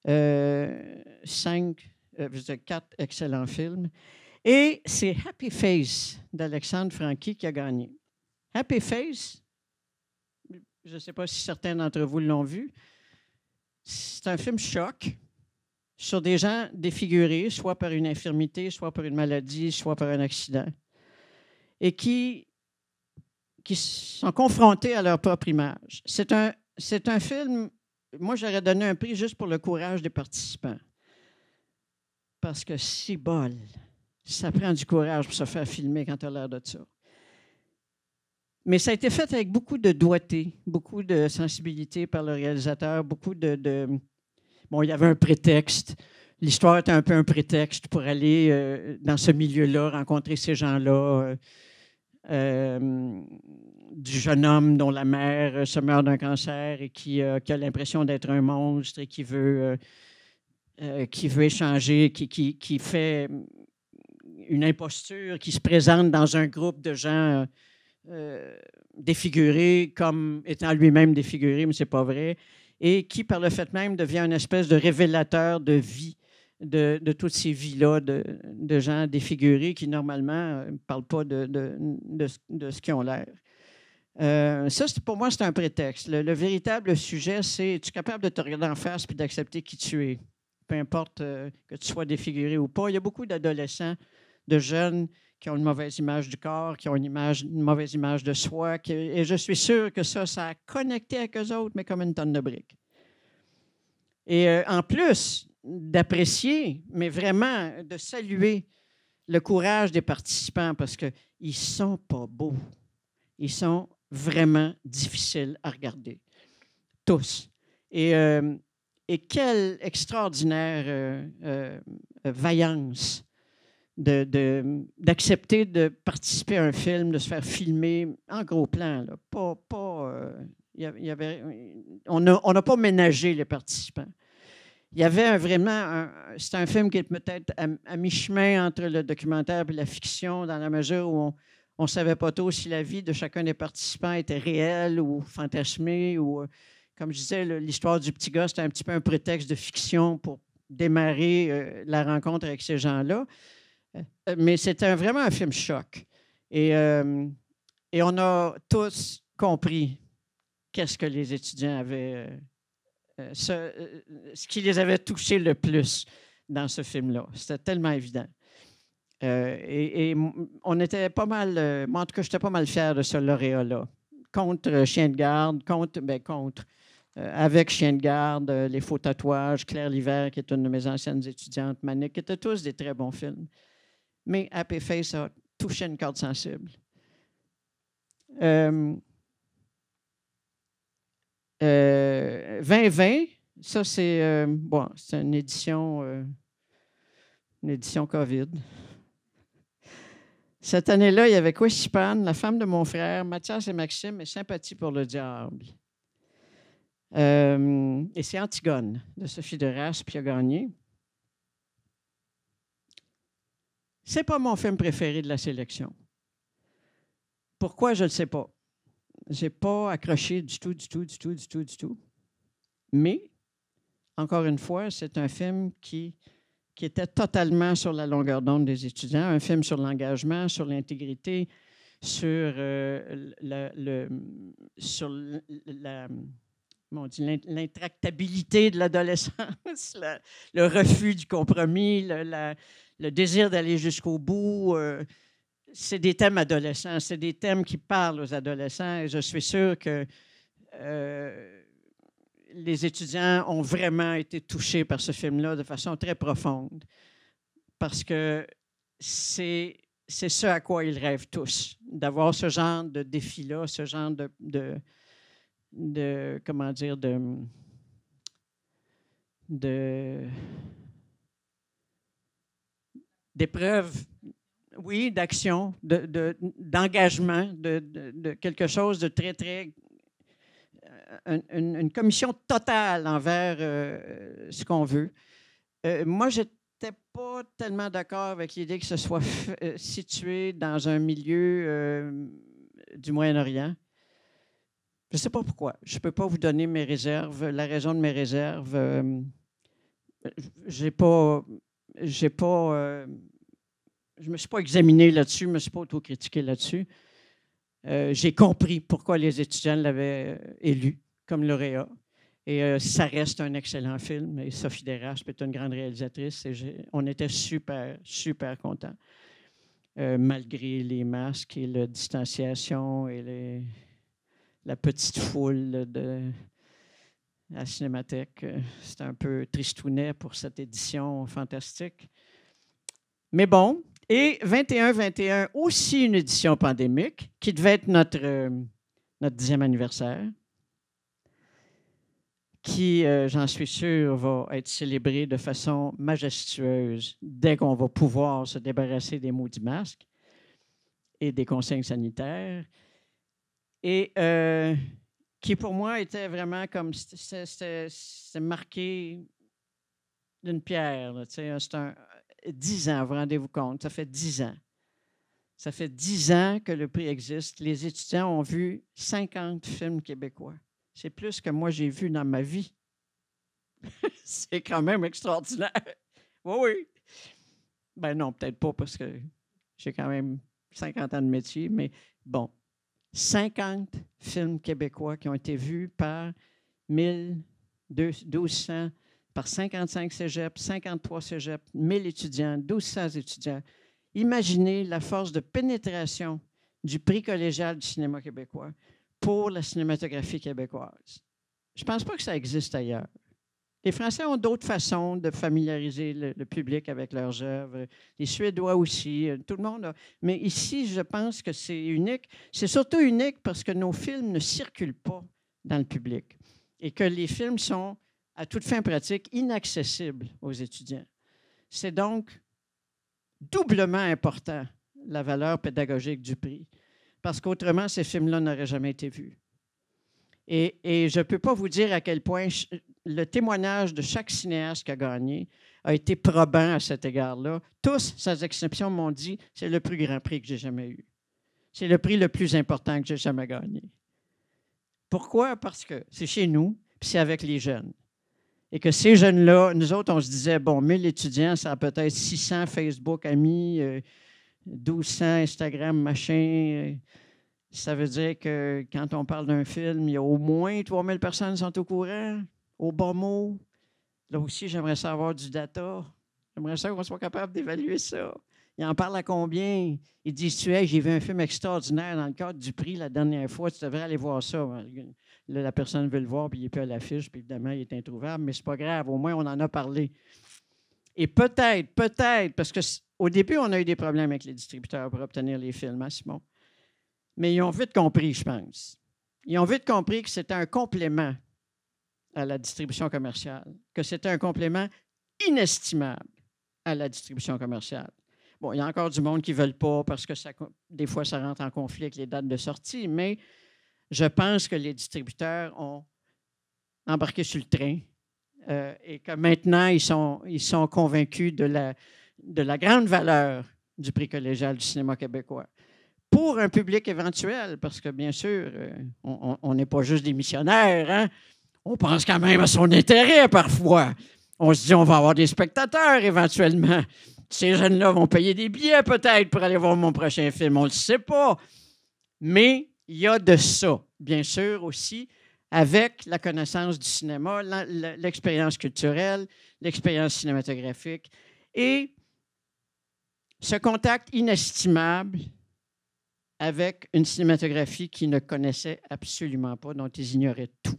Euh, cinq, euh, quatre excellents films. Et c'est Happy Face d'Alexandre Franqui qui a gagné. Happy Face, je ne sais pas si certains d'entre vous l'ont vu, c'est un film choc sur des gens défigurés, soit par une infirmité, soit par une maladie, soit par un accident, et qui, qui sont confrontés à leur propre image. C'est un, un film, moi j'aurais donné un prix juste pour le courage des participants. Parce que si bol, ça prend du courage pour se faire filmer quand tu as l'air de ça. Mais ça a été fait avec beaucoup de doigté, beaucoup de sensibilité par le réalisateur, beaucoup de Bon, il y avait un prétexte. L'histoire était un peu un prétexte pour aller euh, dans ce milieu-là, rencontrer ces gens-là. Euh, euh, du jeune homme dont la mère se meurt d'un cancer et qui, a l'impression d'être un monstre et qui veut, qui veut échanger, qui, fait une imposture, qui se présente dans un groupe de gens défigurés comme étant lui-même défiguré, mais c'est pas vrai et qui, par le fait même, devient une espèce de révélateur de vie, de, toutes ces vies-là, de, gens défigurés qui, normalement, ne euh, parlent pas de, de ce qu'ils ont l'air. Euh, ça, pour moi, c'est un prétexte. Le, véritable sujet, c'est es-tu capable de te regarder en face puis d'accepter qui tu es, peu importe euh, que tu sois défiguré ou pas. Il y a beaucoup d'adolescents, de jeunes qui ont une mauvaise image du corps, qui ont une, image, une mauvaise image de soi. et je suis sûr que ça, ça a connecté avec eux autres, mais comme une tonne de briques. Et euh, en plus d'apprécier, mais vraiment de saluer le courage des participants parce qu'ils ne sont pas beaux. Ils sont vraiment difficiles à regarder. Tous. Et, euh, et quelle extraordinaire euh, vaillance d'accepter de, participer à un film, de se faire filmer en gros plan. Euh, on n'a pas ménagé les participants. Il y avait vraiment. C'est un film qui est peut-être à, mi-chemin entre le documentaire et la fiction, dans la mesure où on ne savait pas trop si la vie de chacun des participants était réelle ou fantasmée. Ou, euh, comme je disais, l'histoire du petit gars, c'était un petit peu un prétexte de fiction pour démarrer euh, la rencontre avec ces gens-là. Euh, mais c'était vraiment un film choc. Euh, et, on a tous compris qu'est-ce que les étudiants avaient, euh, ce, qui les avait touchés le plus dans ce film-là. C'était tellement évident. et, on était pas mal, en tout cas, j'étais pas mal fier de ce lauréat-là. Contre Chien de garde, contre, ben, contre avec Chien de garde, Les faux tatouages, Claire L'Hiver, qui est une de mes anciennes étudiantes, Manic, qui étaient tous des très bons films mais Face » a touché une corde sensible. 2020, euh, euh, ça c'est euh, bon, c'est une édition, une édition COVID. Cette année-là, il y avait Pan, la femme de mon frère, Mathias et Maxime et Sympathie pour le diable. et c'est Antigone de Sophie de Rasse, puis a gagné. C'est pas mon film préféré de la sélection. Pourquoi, je ne sais pas. Je pas accroché du tout, du tout, du tout, du tout, du tout. Mais, encore une fois, c'est un film qui, qui était totalement sur la longueur d'onde des étudiants, un film sur l'engagement, sur l'intégrité, sur, euh, le, sur l'intractabilité de l'adolescence, [LAUGHS] le, refus du compromis, la, le désir d'aller jusqu'au bout. Euh, c'est des thèmes adolescents, c'est des thèmes qui parlent aux adolescents et je suis sûr que euh, les étudiants ont vraiment été touchés par ce film-là de façon très profonde parce que c'est, c'est ce à quoi ils rêvent tous, d'avoir ce genre de défi-là, ce genre de, de, de comment dire, de, de des preuves, oui, d'action, d'engagement, de, de, de, de, quelque chose de très, très... Euh, une, commission totale envers euh, ce qu'on veut. Euh, moi, je n'étais pas tellement d'accord avec l'idée que ce soit situé dans un milieu du Moyen-Orient. Je ne sais pas pourquoi. Je ne peux pas vous donner mes réserves, la raison de mes réserves. j'ai pas j'ai pas. Euh, je me suis pas examiné là-dessus, je ne me suis pas autocritiqué là-dessus. Euh, j'ai compris pourquoi les étudiants l'avaient euh, élu comme lauréat. Et ça reste un excellent film. Et Sophie Deraspe est une grande réalisatrice. Et on était super, super contents. malgré les masques et la distanciation et les, la petite foule de, la Cinémathèque. Euh, c'est un peu tristounet pour cette édition fantastique. Mais bon, et 21-21, aussi une édition pandémique qui devait être notre, euh, notre dixième anniversaire, qui, euh, j'en suis sûr, va être célébrée de façon majestueuse dès qu'on va pouvoir se débarrasser des du masque et des consignes sanitaires. Et qui pour moi était vraiment comme c'était marqué d'une pierre. C'est un euh, dix ans, vous rendez-vous compte, ça fait dix ans. Ça fait dix ans que le prix existe. Les étudiants ont vu 50 films québécois. C'est plus que moi j'ai vu dans ma vie. [LAUGHS] c'est quand même extraordinaire. oui, oui. Ben non, peut-être pas parce que j'ai quand même 50 ans de métier, mais bon, 50 films québécois qui ont été vus par 1200, par 55 cégeps, 53 cégeps, 1000 étudiants, 1200 étudiants. Imaginez la force de pénétration du prix collégial du cinéma québécois pour la cinématographie québécoise. Je ne pense pas que ça existe ailleurs. Les Français ont d'autres façons de familiariser le, public avec leurs œuvres. Les Suédois aussi, euh, tout le monde. Mais ici, je pense que c'est unique. C'est surtout unique parce que nos films ne circulent pas dans le public et que les films sont, à toute fin pratique, inaccessibles aux étudiants. C'est donc doublement important la valeur pédagogique du prix parce qu'autrement, ces films-là n'auraient jamais été vus. Et, et, je ne peux pas vous dire à quel point le témoignage de chaque cinéaste qui a gagné a été probant à cet égard-là. Tous, sans exception, m'ont dit c'est le plus grand prix que j'ai jamais eu. C'est le prix le plus important que j'ai jamais gagné. Pourquoi? Parce que c'est chez nous, puis c'est avec les jeunes. Et que ces jeunes-là, nous autres, on se disait, bon, 1000 étudiants, ça a peut-être 600 Facebook amis, 1200 euh, Instagram, machin. Euh. Ça veut dire que quand on parle d'un film, il y a au moins 3000 personnes qui sont au courant au bon mot. Là aussi, j'aimerais savoir du data. J'aimerais savoir qu'on soit capable d'évaluer ça. Il en parle à combien? Il dit Tu es, j'ai vu un film extraordinaire dans le cadre du prix la dernière fois, tu devrais aller voir ça. Là, la personne veut le voir, puis il n'est plus à l'affiche, puis évidemment, il est introuvable, mais c'est pas grave, au moins, on en a parlé. Et peut-être, peut-être, parce qu'au début, on a eu des problèmes avec les distributeurs pour obtenir les films, hein, Simon? Mais ils ont vite compris, je pense. Ils ont vite compris que c'était un complément à la distribution commerciale, que c'était un complément inestimable à la distribution commerciale. Bon, il y a encore du monde qui ne veulent pas parce que ça, des fois, ça rentre en conflit avec les dates de sortie, mais je pense que les distributeurs ont embarqué sur le train euh, et que maintenant, ils sont, ils sont convaincus de la, de la grande valeur du prix collégial du cinéma québécois pour un public éventuel, parce que bien sûr, euh, on n'est pas juste des missionnaires, hein? on pense quand même à son intérêt parfois. On se dit, on va avoir des spectateurs éventuellement. Ces jeunes-là vont payer des billets peut-être pour aller voir mon prochain film, on ne le sait pas. Mais il y a de ça, bien sûr, aussi, avec la connaissance du cinéma, l'expérience culturelle, l'expérience cinématographique et ce contact inestimable avec une cinématographie qu'ils ne connaissaient absolument pas, dont ils ignoraient tout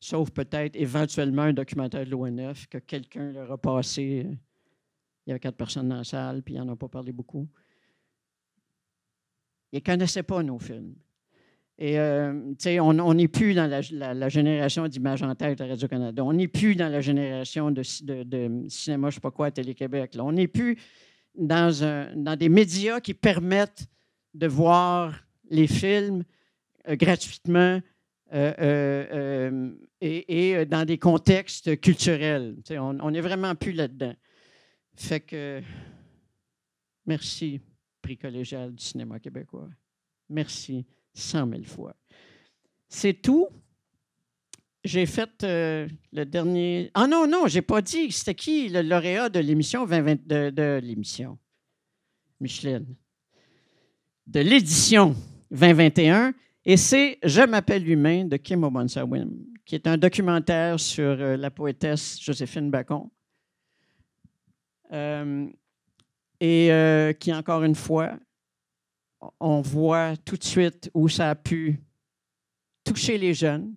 sauf peut-être éventuellement un documentaire de l'ONF que quelqu'un leur a passé. Euh, il y avait quatre personnes dans la salle, puis ils n'en ont pas parlé beaucoup. Ils ne connaissaient pas nos films. Et, euh, tu sais, on n'est plus dans la, génération d'images en tête à Radio-Canada. On n'est plus dans la génération de, de, cinéma, je ne sais pas quoi, à Télé-Québec. On n'est plus dans, un, des médias qui permettent de voir les films euh, gratuitement euh, euh, euh, et, dans des contextes culturels. on, on, est vraiment plus là-dedans. Fait que merci, prix collégial du cinéma québécois. Merci, cent mille fois. C'est tout. J'ai fait le dernier. Ah non, non, j'ai pas dit. C'était qui le lauréat de l'émission 2020 de, de l'émission? Micheline. De l'édition 2021. Et c'est Je m'appelle humain de Kim Obonsawim, qui est un documentaire sur euh, la poétesse Joséphine Bacon. Euh, et euh, qui, encore une fois, on voit tout de suite où ça a pu toucher les jeunes.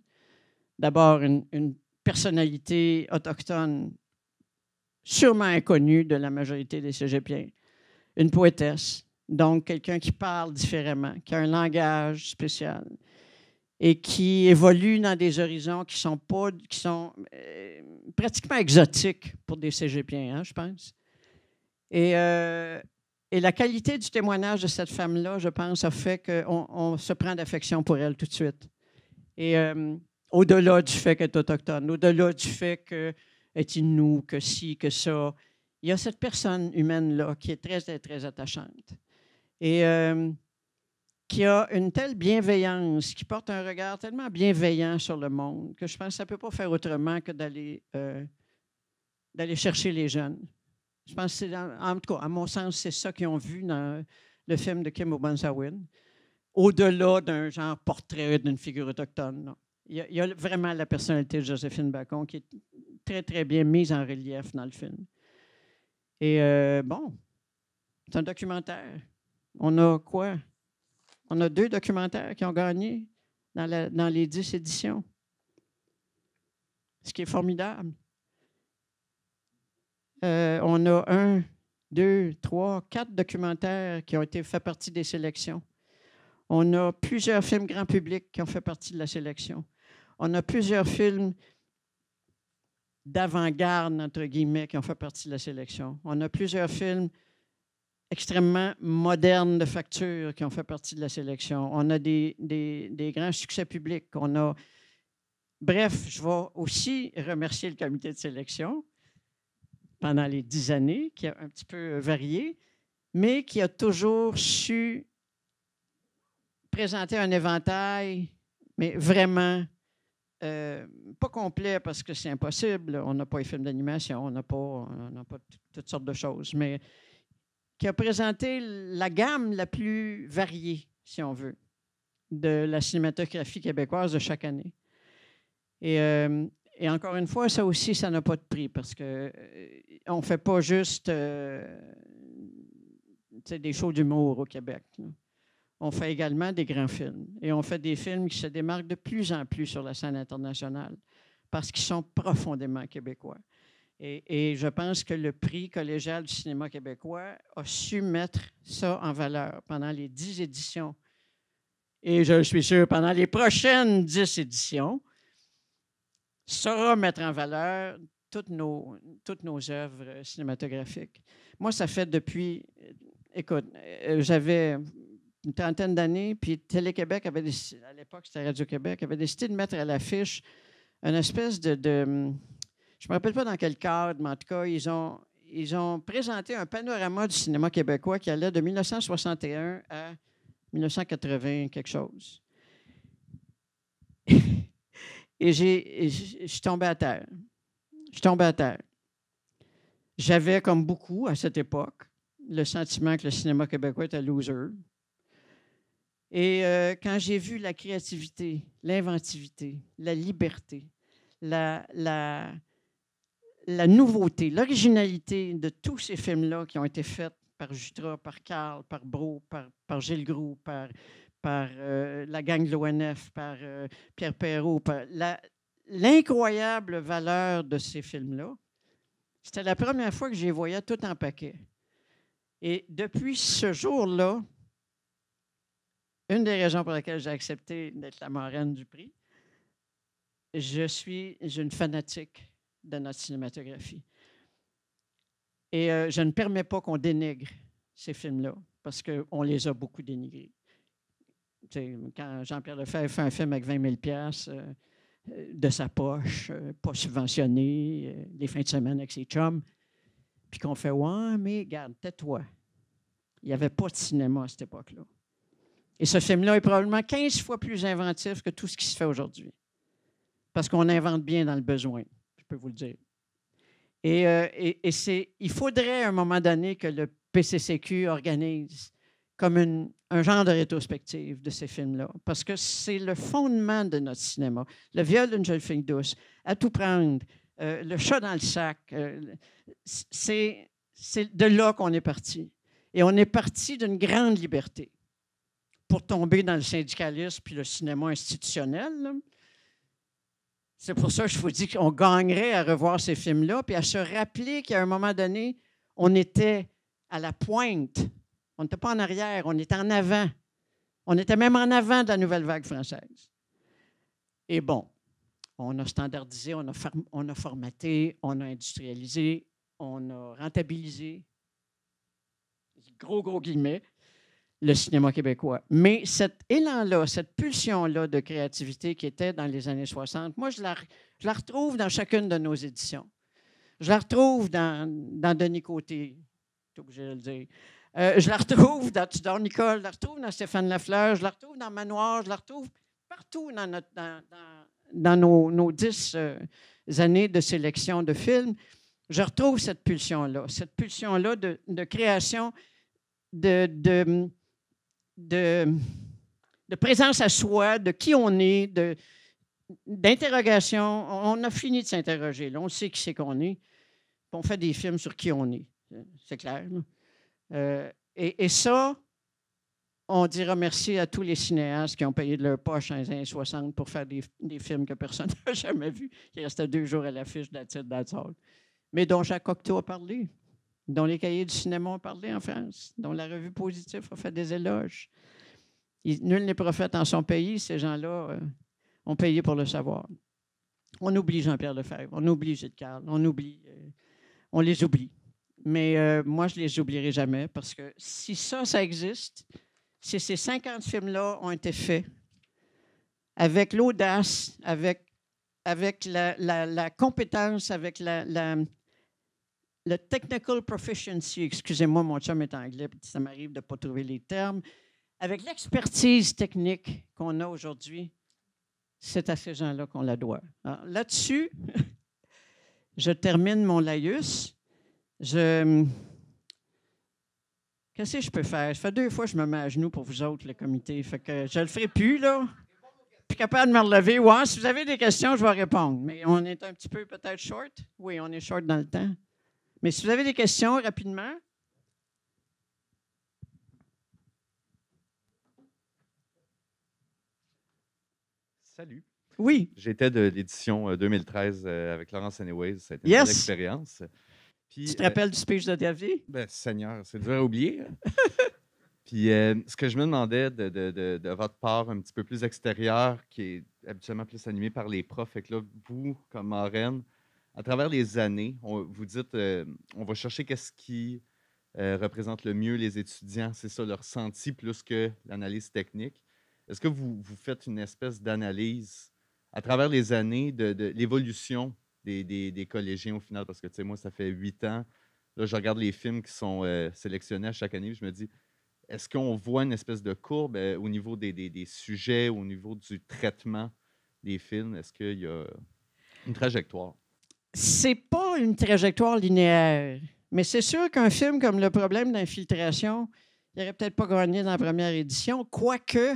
D'abord, une, une personnalité autochtone sûrement inconnue de la majorité des Cégepiens, une poétesse, donc, quelqu'un qui parle différemment, qui a un langage spécial et qui évolue dans des horizons qui sont, pas, qui sont euh, pratiquement exotiques pour des cégepiens, hein, je pense. Euh, et, la qualité du témoignage de cette femme-là, je pense, a fait qu'on se prend d'affection pour elle tout de suite. Et euh, au-delà du fait qu'elle est autochtone, au-delà du fait qu'elle est nous, que si, que ça, il y a cette personne humaine-là qui est très, très attachante. Et euh, qui a une telle bienveillance, qui porte un regard tellement bienveillant sur le monde, que je pense que ça ne peut pas faire autrement que d'aller, euh, d'aller chercher les jeunes. Je pense que c'est, en, tout cas, à mon sens, c'est ça qu'ils ont vu dans le film de Kim Obanzawin, au-delà d'un genre portrait d'une figure autochtone. Il, y a, vraiment la personnalité de Joséphine Bacon qui est très, très bien mise en relief dans le film. Et euh, bon, c'est un documentaire. On a quoi? On a deux documentaires qui ont gagné dans, les dix éditions. Ce qui est formidable. Euh, on a un, deux, trois, quatre documentaires qui ont été fait partie des sélections. On a plusieurs films grand public qui ont fait partie de la sélection. On a plusieurs films d'avant-garde, entre guillemets, qui ont fait partie de la sélection. On a plusieurs films extrêmement modernes de facture qui ont fait partie de la sélection. On a des, des, grands succès publics. On a... Bref, je vais aussi remercier le comité de sélection pendant les dix années, qui a un petit peu euh, varié, mais qui a toujours su présenter un éventail, mais vraiment euh, pas complet parce que c'est impossible. On n'a pas les films d'animation, on n'a pas, on pas toutes sortes de choses, mais qui a présenté la gamme la plus variée, si on veut, de la cinématographie québécoise de chaque année. Et, euh, encore une fois, ça aussi, ça n'a pas de prix parce qu'on euh, on ne fait pas juste euh, des shows d'humour au Québec. On fait également des grands films et on fait des films qui se démarquent de plus en plus sur la scène internationale parce qu'ils sont profondément québécois. Et, je pense que le prix collégial du cinéma québécois a su mettre ça en valeur pendant les dix éditions. Et je suis sûr, pendant les prochaines dix éditions, saura mettre en valeur toutes nos, toutes nos œuvres cinématographiques. Moi, ça fait depuis, écoute, euh, j'avais une trentaine d'années, puis Télé-Québec avait, à l'époque, c'était Radio-Québec, avait décidé de mettre à l'affiche une espèce de je ne me rappelle pas dans quel cadre, mais en tout cas, ils ont, ils ont présenté un panorama du cinéma québécois qui allait de 1961 à 1980, quelque chose. et je suis tombé à terre. Je suis tombé à terre. J'avais, comme beaucoup à cette époque, le sentiment que le cinéma québécois était loser. Et euh, quand j'ai vu la créativité, l'inventivité, la liberté, la, la nouveauté, l'originalité de tous ces films-là qui ont été faits par Jutra, par Carl, par Bro, par, Gilles Groux, par, euh, la gang de l'ONF, par euh, Pierre Perrault, l'incroyable valeur de ces films-là. C'était la première fois que j'y voyais tout en paquet. Et depuis ce jour-là, une des raisons pour laquelle j'ai accepté d'être la marraine du prix, je suis une fanatique de notre cinématographie. Et euh, je ne permets pas qu'on dénigre ces films-là, parce qu'on les a beaucoup dénigrés. quand Jean-Pierre Lefebvre fait un film avec 20 000 euh, euh, de sa poche, pas subventionné, les fins de semaine avec ses chums, puis qu'on fait Ouais, mais garde tais-toi. Il n'y avait pas de cinéma à cette époque-là. Et ce film-là est probablement 15 fois plus inventif que tout ce qui se fait aujourd'hui. Parce qu'on invente bien dans le besoin peux vous le dire. Euh, et, c'est, il faudrait à un moment donné que le PCCQ organise comme un genre de rétrospective de ces films-là, parce que c'est le fondement de notre cinéma. Le viol d'une jeune fille douce, à tout prendre, euh, le chat dans le sac, euh, c'est, de là qu'on est parti. Et on est parti d'une grande liberté pour tomber dans le syndicalisme puis le cinéma institutionnel. C'est pour ça que je vous dis qu'on gagnerait à revoir ces films-là, puis à se rappeler qu'à un moment donné, on était à la pointe. On n'était pas en arrière, on était en avant. On était même en avant de la nouvelle vague française. Et bon, on a standardisé, on a, on a formaté, on a industrialisé, on a rentabilisé, gros, gros guillemets, le cinéma québécois. Mais cet élan-là, cette pulsion-là de créativité qui était dans les années 60, moi, je la, retrouve dans chacune de nos éditions. Je la retrouve dans, Denis Côté, tout obligé de le dire. Euh, je la retrouve dans Tudor Nicole, je la retrouve dans Stéphane Lafleur, je la retrouve dans Manoir, je la retrouve partout dans, nos, dix euh, années de sélection de films. Je retrouve cette pulsion-là, cette pulsion-là de, de, création, de, de de, de présence à soi, de qui on est, de, d'interrogation. On a fini de s'interroger. Là, on sait qui c'est qu'on est. on fait des films sur qui on est. C'est clair. Euh, et, ça, on dit merci à tous les cinéastes qui ont payé de leur poche en 1960 pour faire des, films que personne [LAUGHS] n'a jamais vus, qui restaient deux jours à l'affiche la That's All, mais dont Jacques Cocteau a parlé dont les cahiers du cinéma ont parlé en France, dont la revue Positive a fait des éloges. nul n'est prophète en son pays, ces gens-là euh, ont payé pour le savoir. On oublie Jean-Pierre Lefebvre, on oublie Gilles Carle, on oublie, euh, on les oublie. Mais euh, moi, je ne les oublierai jamais parce que si ça, ça existe, si ces 50 films-là ont été faits avec l'audace, avec, avec la, compétence, avec la le technical proficiency, excusez-moi, mon chum est anglais, ça m'arrive de ne pas trouver les termes, avec l'expertise technique qu'on a aujourd'hui, c'est à ces gens-là qu'on la doit. Là-dessus, [LAUGHS] je termine mon laïus. Qu'est-ce que je peux faire? Je fais deux fois que je me mets à genoux pour vous autres, le comité. Fait que je le ferai plus, là. Je suis capable de me relever. Ouais, si vous avez des questions, je vais répondre. Mais on est un petit peu peut-être short. Oui, on est short dans le temps. Mais si vous avez des questions rapidement. Salut. Oui. J'étais de l'édition 2013 euh, euh, avec Laurence Anyways. Ça a été une expérience. tu te rappelles euh, du speech de David? Ben, Seigneur, c'est dur à oublier. Hein. [LAUGHS] Puis ce que je me demandais de, votre part un petit peu plus extérieure, qui est habituellement plus animée par les profs, et que là, vous, comme marraine, à travers les années, on, vous dites, euh, on va chercher qu'est-ce qui euh, représente le mieux les étudiants, c'est ça, leur senti plus que l'analyse technique. Est-ce que vous, faites une espèce d'analyse à travers les années de, l'évolution des, collégiens au final? Parce que, tu sais, moi, ça fait huit ans. Là, je regarde les films qui sont euh, sélectionnés à chaque année, je me dis, est-ce qu'on voit une espèce de courbe au niveau des sujets, au niveau du traitement des films? Est-ce qu'il y a une trajectoire? c'est pas une trajectoire linéaire. Mais c'est sûr qu'un film comme Le problème d'infiltration, il n'aurait peut-être pas gagné dans la première édition, quoique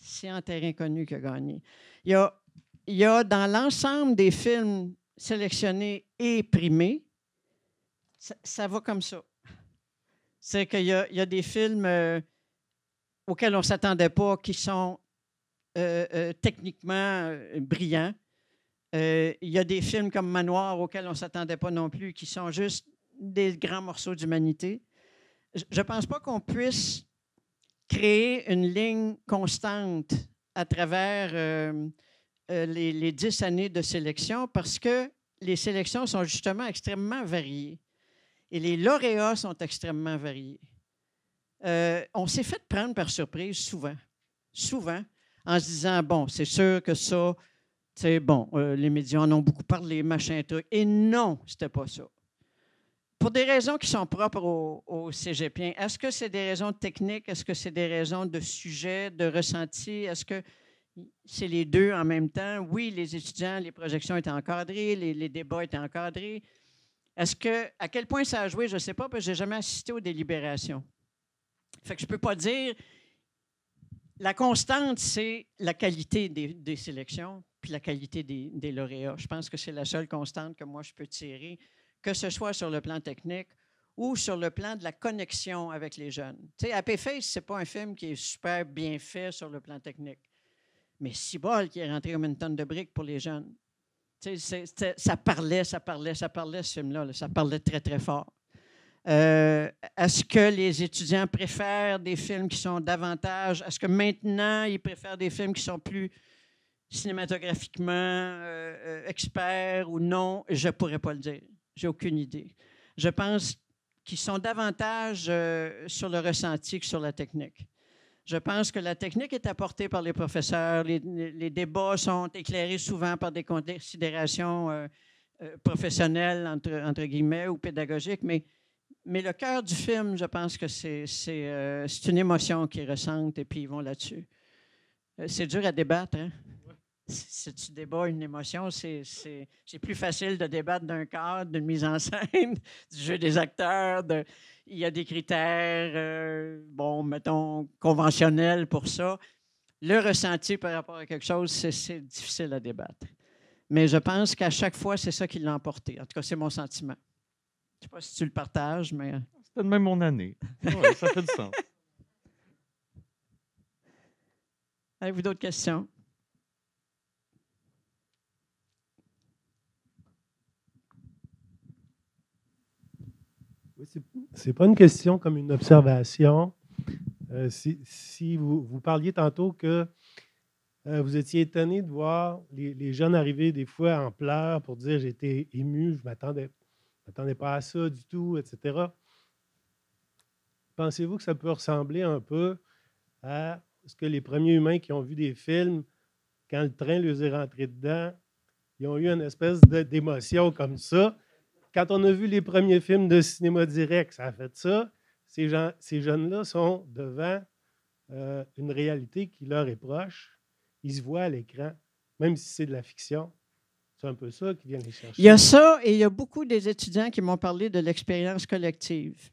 c'est en terrain connu qu'il a gagné. Il y a, il y a dans l'ensemble des films sélectionnés et primés, ça, va comme ça. C'est qu'il y, a des films euh, auxquels on ne s'attendait pas qui sont euh, euh, techniquement brillants euh, il y a des films comme Manoir auxquels on ne s'attendait pas non plus, qui sont juste des grands morceaux d'humanité. Je ne pense pas qu'on puisse créer une ligne constante à travers euh, euh, les dix années de sélection parce que les sélections sont justement extrêmement variées et les lauréats sont extrêmement variés. on s'est fait prendre par surprise souvent, souvent, en se disant, bon, c'est sûr que ça, c'est bon, euh, les médias en ont beaucoup parlé, machin, truc. Et non, c'était pas ça. Pour des raisons qui sont propres aux, au cégepiens, hein, est-ce que c'est des raisons techniques? Est-ce que c'est des raisons de sujet, de ressenti? Est-ce que c'est les deux en même temps? Oui, les étudiants, les projections étaient encadrées, les, débats étaient encadrés. Est-ce que, à quel point ça a joué, je ne sais pas, parce que je n'ai jamais assisté aux délibérations. Fait que je ne peux pas dire. La constante, c'est la qualité des, des sélections, puis la qualité des, lauréats. Je pense que c'est la seule constante que moi je peux tirer, que ce soit sur le plan technique ou sur le plan de la connexion avec les jeunes. Tu sais, Happy Face, c'est pas un film qui est super bien fait sur le plan technique. Mais Cibol qui est rentré comme une tonne de briques pour les jeunes. Tu sais, ça parlait, ça parlait, ça parlait ce film-là. Ça parlait très, très fort. Euh, est-ce que les étudiants préfèrent des films qui sont davantage. Est-ce que maintenant, ils préfèrent des films qui sont plus cinématographiquement euh, euh, expert ou non, je ne pourrais pas le dire. J'ai aucune idée. Je pense qu'ils sont davantage euh, sur le ressenti que sur la technique. Je pense que la technique est apportée par les professeurs. Les, débats sont éclairés souvent par des considérations professionnelles, entre, guillemets, ou pédagogiques, mais, mais le cœur du film, je pense que c'est une émotion qu'ils ressentent et puis ils vont là-dessus. C'est dur à débattre, hein? si tu débats une émotion, c'est plus facile de débattre d'un cadre, d'une mise en [LAUGHS] scène, du jeu des acteurs. il y a des critères, euh, bon, mettons, conventionnels pour ça. Le ressenti par rapport à quelque chose, c'est difficile à débattre. Mais je pense qu'à chaque fois, c'est ça qui l'a emporté. En tout cas, c'est mon sentiment. Je ne sais pas si tu le partages, mais. Euh, c'est de même mon année. ça fait du sens. [LAUGHS] Avez-vous d'autres questions? C'est pas une question comme une observation. Euh, si, vous, vous, parliez tantôt que euh, vous étiez étonné de voir les, jeunes arriver des fois en pleurs pour dire j'étais ému, je m'attendais, m'attendais pas à ça du tout, etc. Pensez-vous que ça peut ressembler un peu à ce que les premiers humains qui ont vu des films, quand le train les est rentré dedans, ils ont eu une espèce d'émotion comme ça, quand on a vu les premiers films de cinéma direct, ça a fait ça. Ces, gens, ces jeunes-là sont devant euh, une réalité qui leur est proche. Ils se voient à l'écran, même si c'est de la fiction. C'est un peu ça qui vient les chercher. Il y a ça et il y a beaucoup des étudiants qui m'ont parlé de l'expérience collective,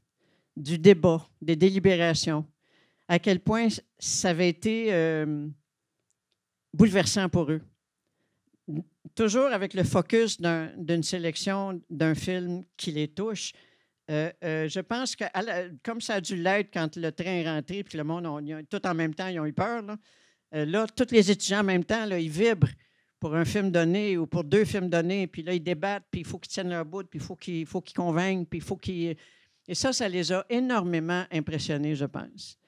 du débat, des délibérations, à quel point ça avait été euh, bouleversant pour eux toujours avec le focus d'une sélection d'un film qui les touche. Euh, euh, je pense que, comme ça a dû l'être quand le train est rentré, puis le monde, on, tout en même temps, ils ont eu peur. Là, euh, là tous les étudiants en même temps, là, ils vibrent pour un film donné ou pour deux films donnés, puis là, ils débattent, puis il faut qu'ils tiennent leur bout, puis il faut qu'ils convainquent, puis il faut qu'ils. Et ça, ça les a énormément impressionnés, je pense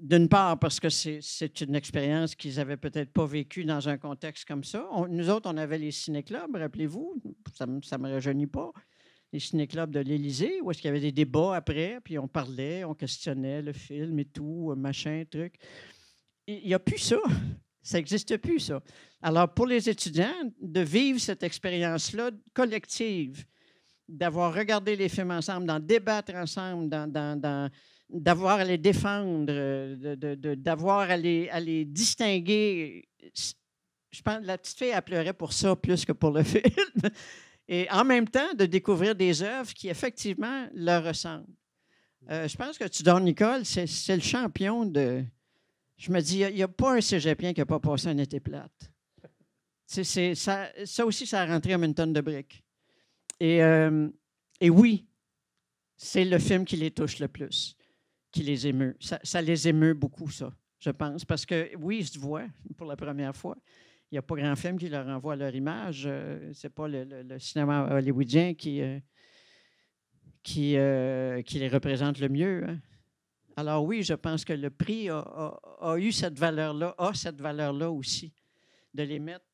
d'une part, parce que c'est une expérience qu'ils n'avaient peut-être pas vécue dans un contexte comme ça. nous autres, on avait les ciné-clubs, rappelez-vous, ça ne me rajeunit pas, les ciné-clubs de l'Élysée, où est-ce qu'il y avait des débats après, puis on parlait, on questionnait le film et tout, machin, truc. Il n'y a plus ça. Ça n'existe plus, ça. Alors, pour les étudiants, de vivre cette expérience-là collective, d'avoir regardé les films ensemble, d'en débattre ensemble, dans, dans d'avoir à les défendre, euh, d'avoir à les, distinguer. Je pense que la petite fille, elle pleurait pour ça plus que pour le [LAUGHS] film. Et en même temps, de découvrir des œuvres qui, effectivement, leur ressemblent. Euh, je pense que Tudor Nicole, c'est le champion de. Je me dis, il n'y a, pas un cégepien qui n'a pas passé un été plate. ça, aussi, ça a rentré comme une tonne de briques. Et, euh, et oui, c'est le film qui les touche le plus qui les émeut. Ça, les émeut beaucoup, ça, je pense. Parce que oui, ils se voient pour la première fois. Il n'y a pas grand film qui leur envoie leur image. Ce euh, c'est pas le, cinéma hollywoodien qui, euh, qui, euh, qui, les représente le mieux. Hein. Alors oui, je pense que le prix a, a eu cette valeur-là, a cette valeur-là aussi, de les mettre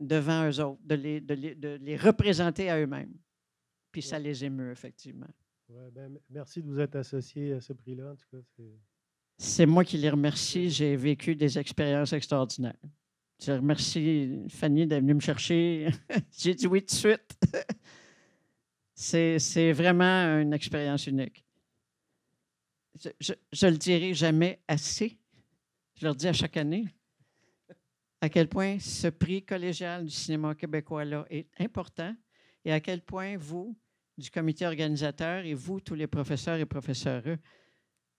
devant eux autres, de les, de de les représenter à eux-mêmes. Puis ça les émeut, effectivement. Ben, merci de vous être associé à ce prix-là. C'est moi qui les remercie. J'ai vécu des expériences extraordinaires. Je remercie Fanny d'être venue me chercher. [LAUGHS] J'ai dit oui tout de suite. [LAUGHS] C'est vraiment une expérience unique. Je ne le dirai jamais assez. Je leur dis à chaque année à quel point ce prix collégial du cinéma québécois-là est important et à quel point vous, du comité organisateur et vous, tous les professeurs et professeures,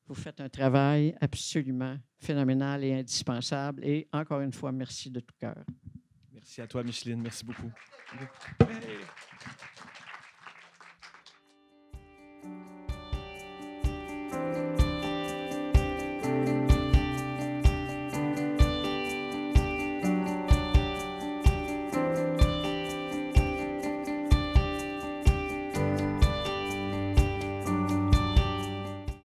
vous faites un travail absolument phénoménal et indispensable. Et encore une fois, merci de tout cœur. Merci à toi, Micheline. Merci beaucoup.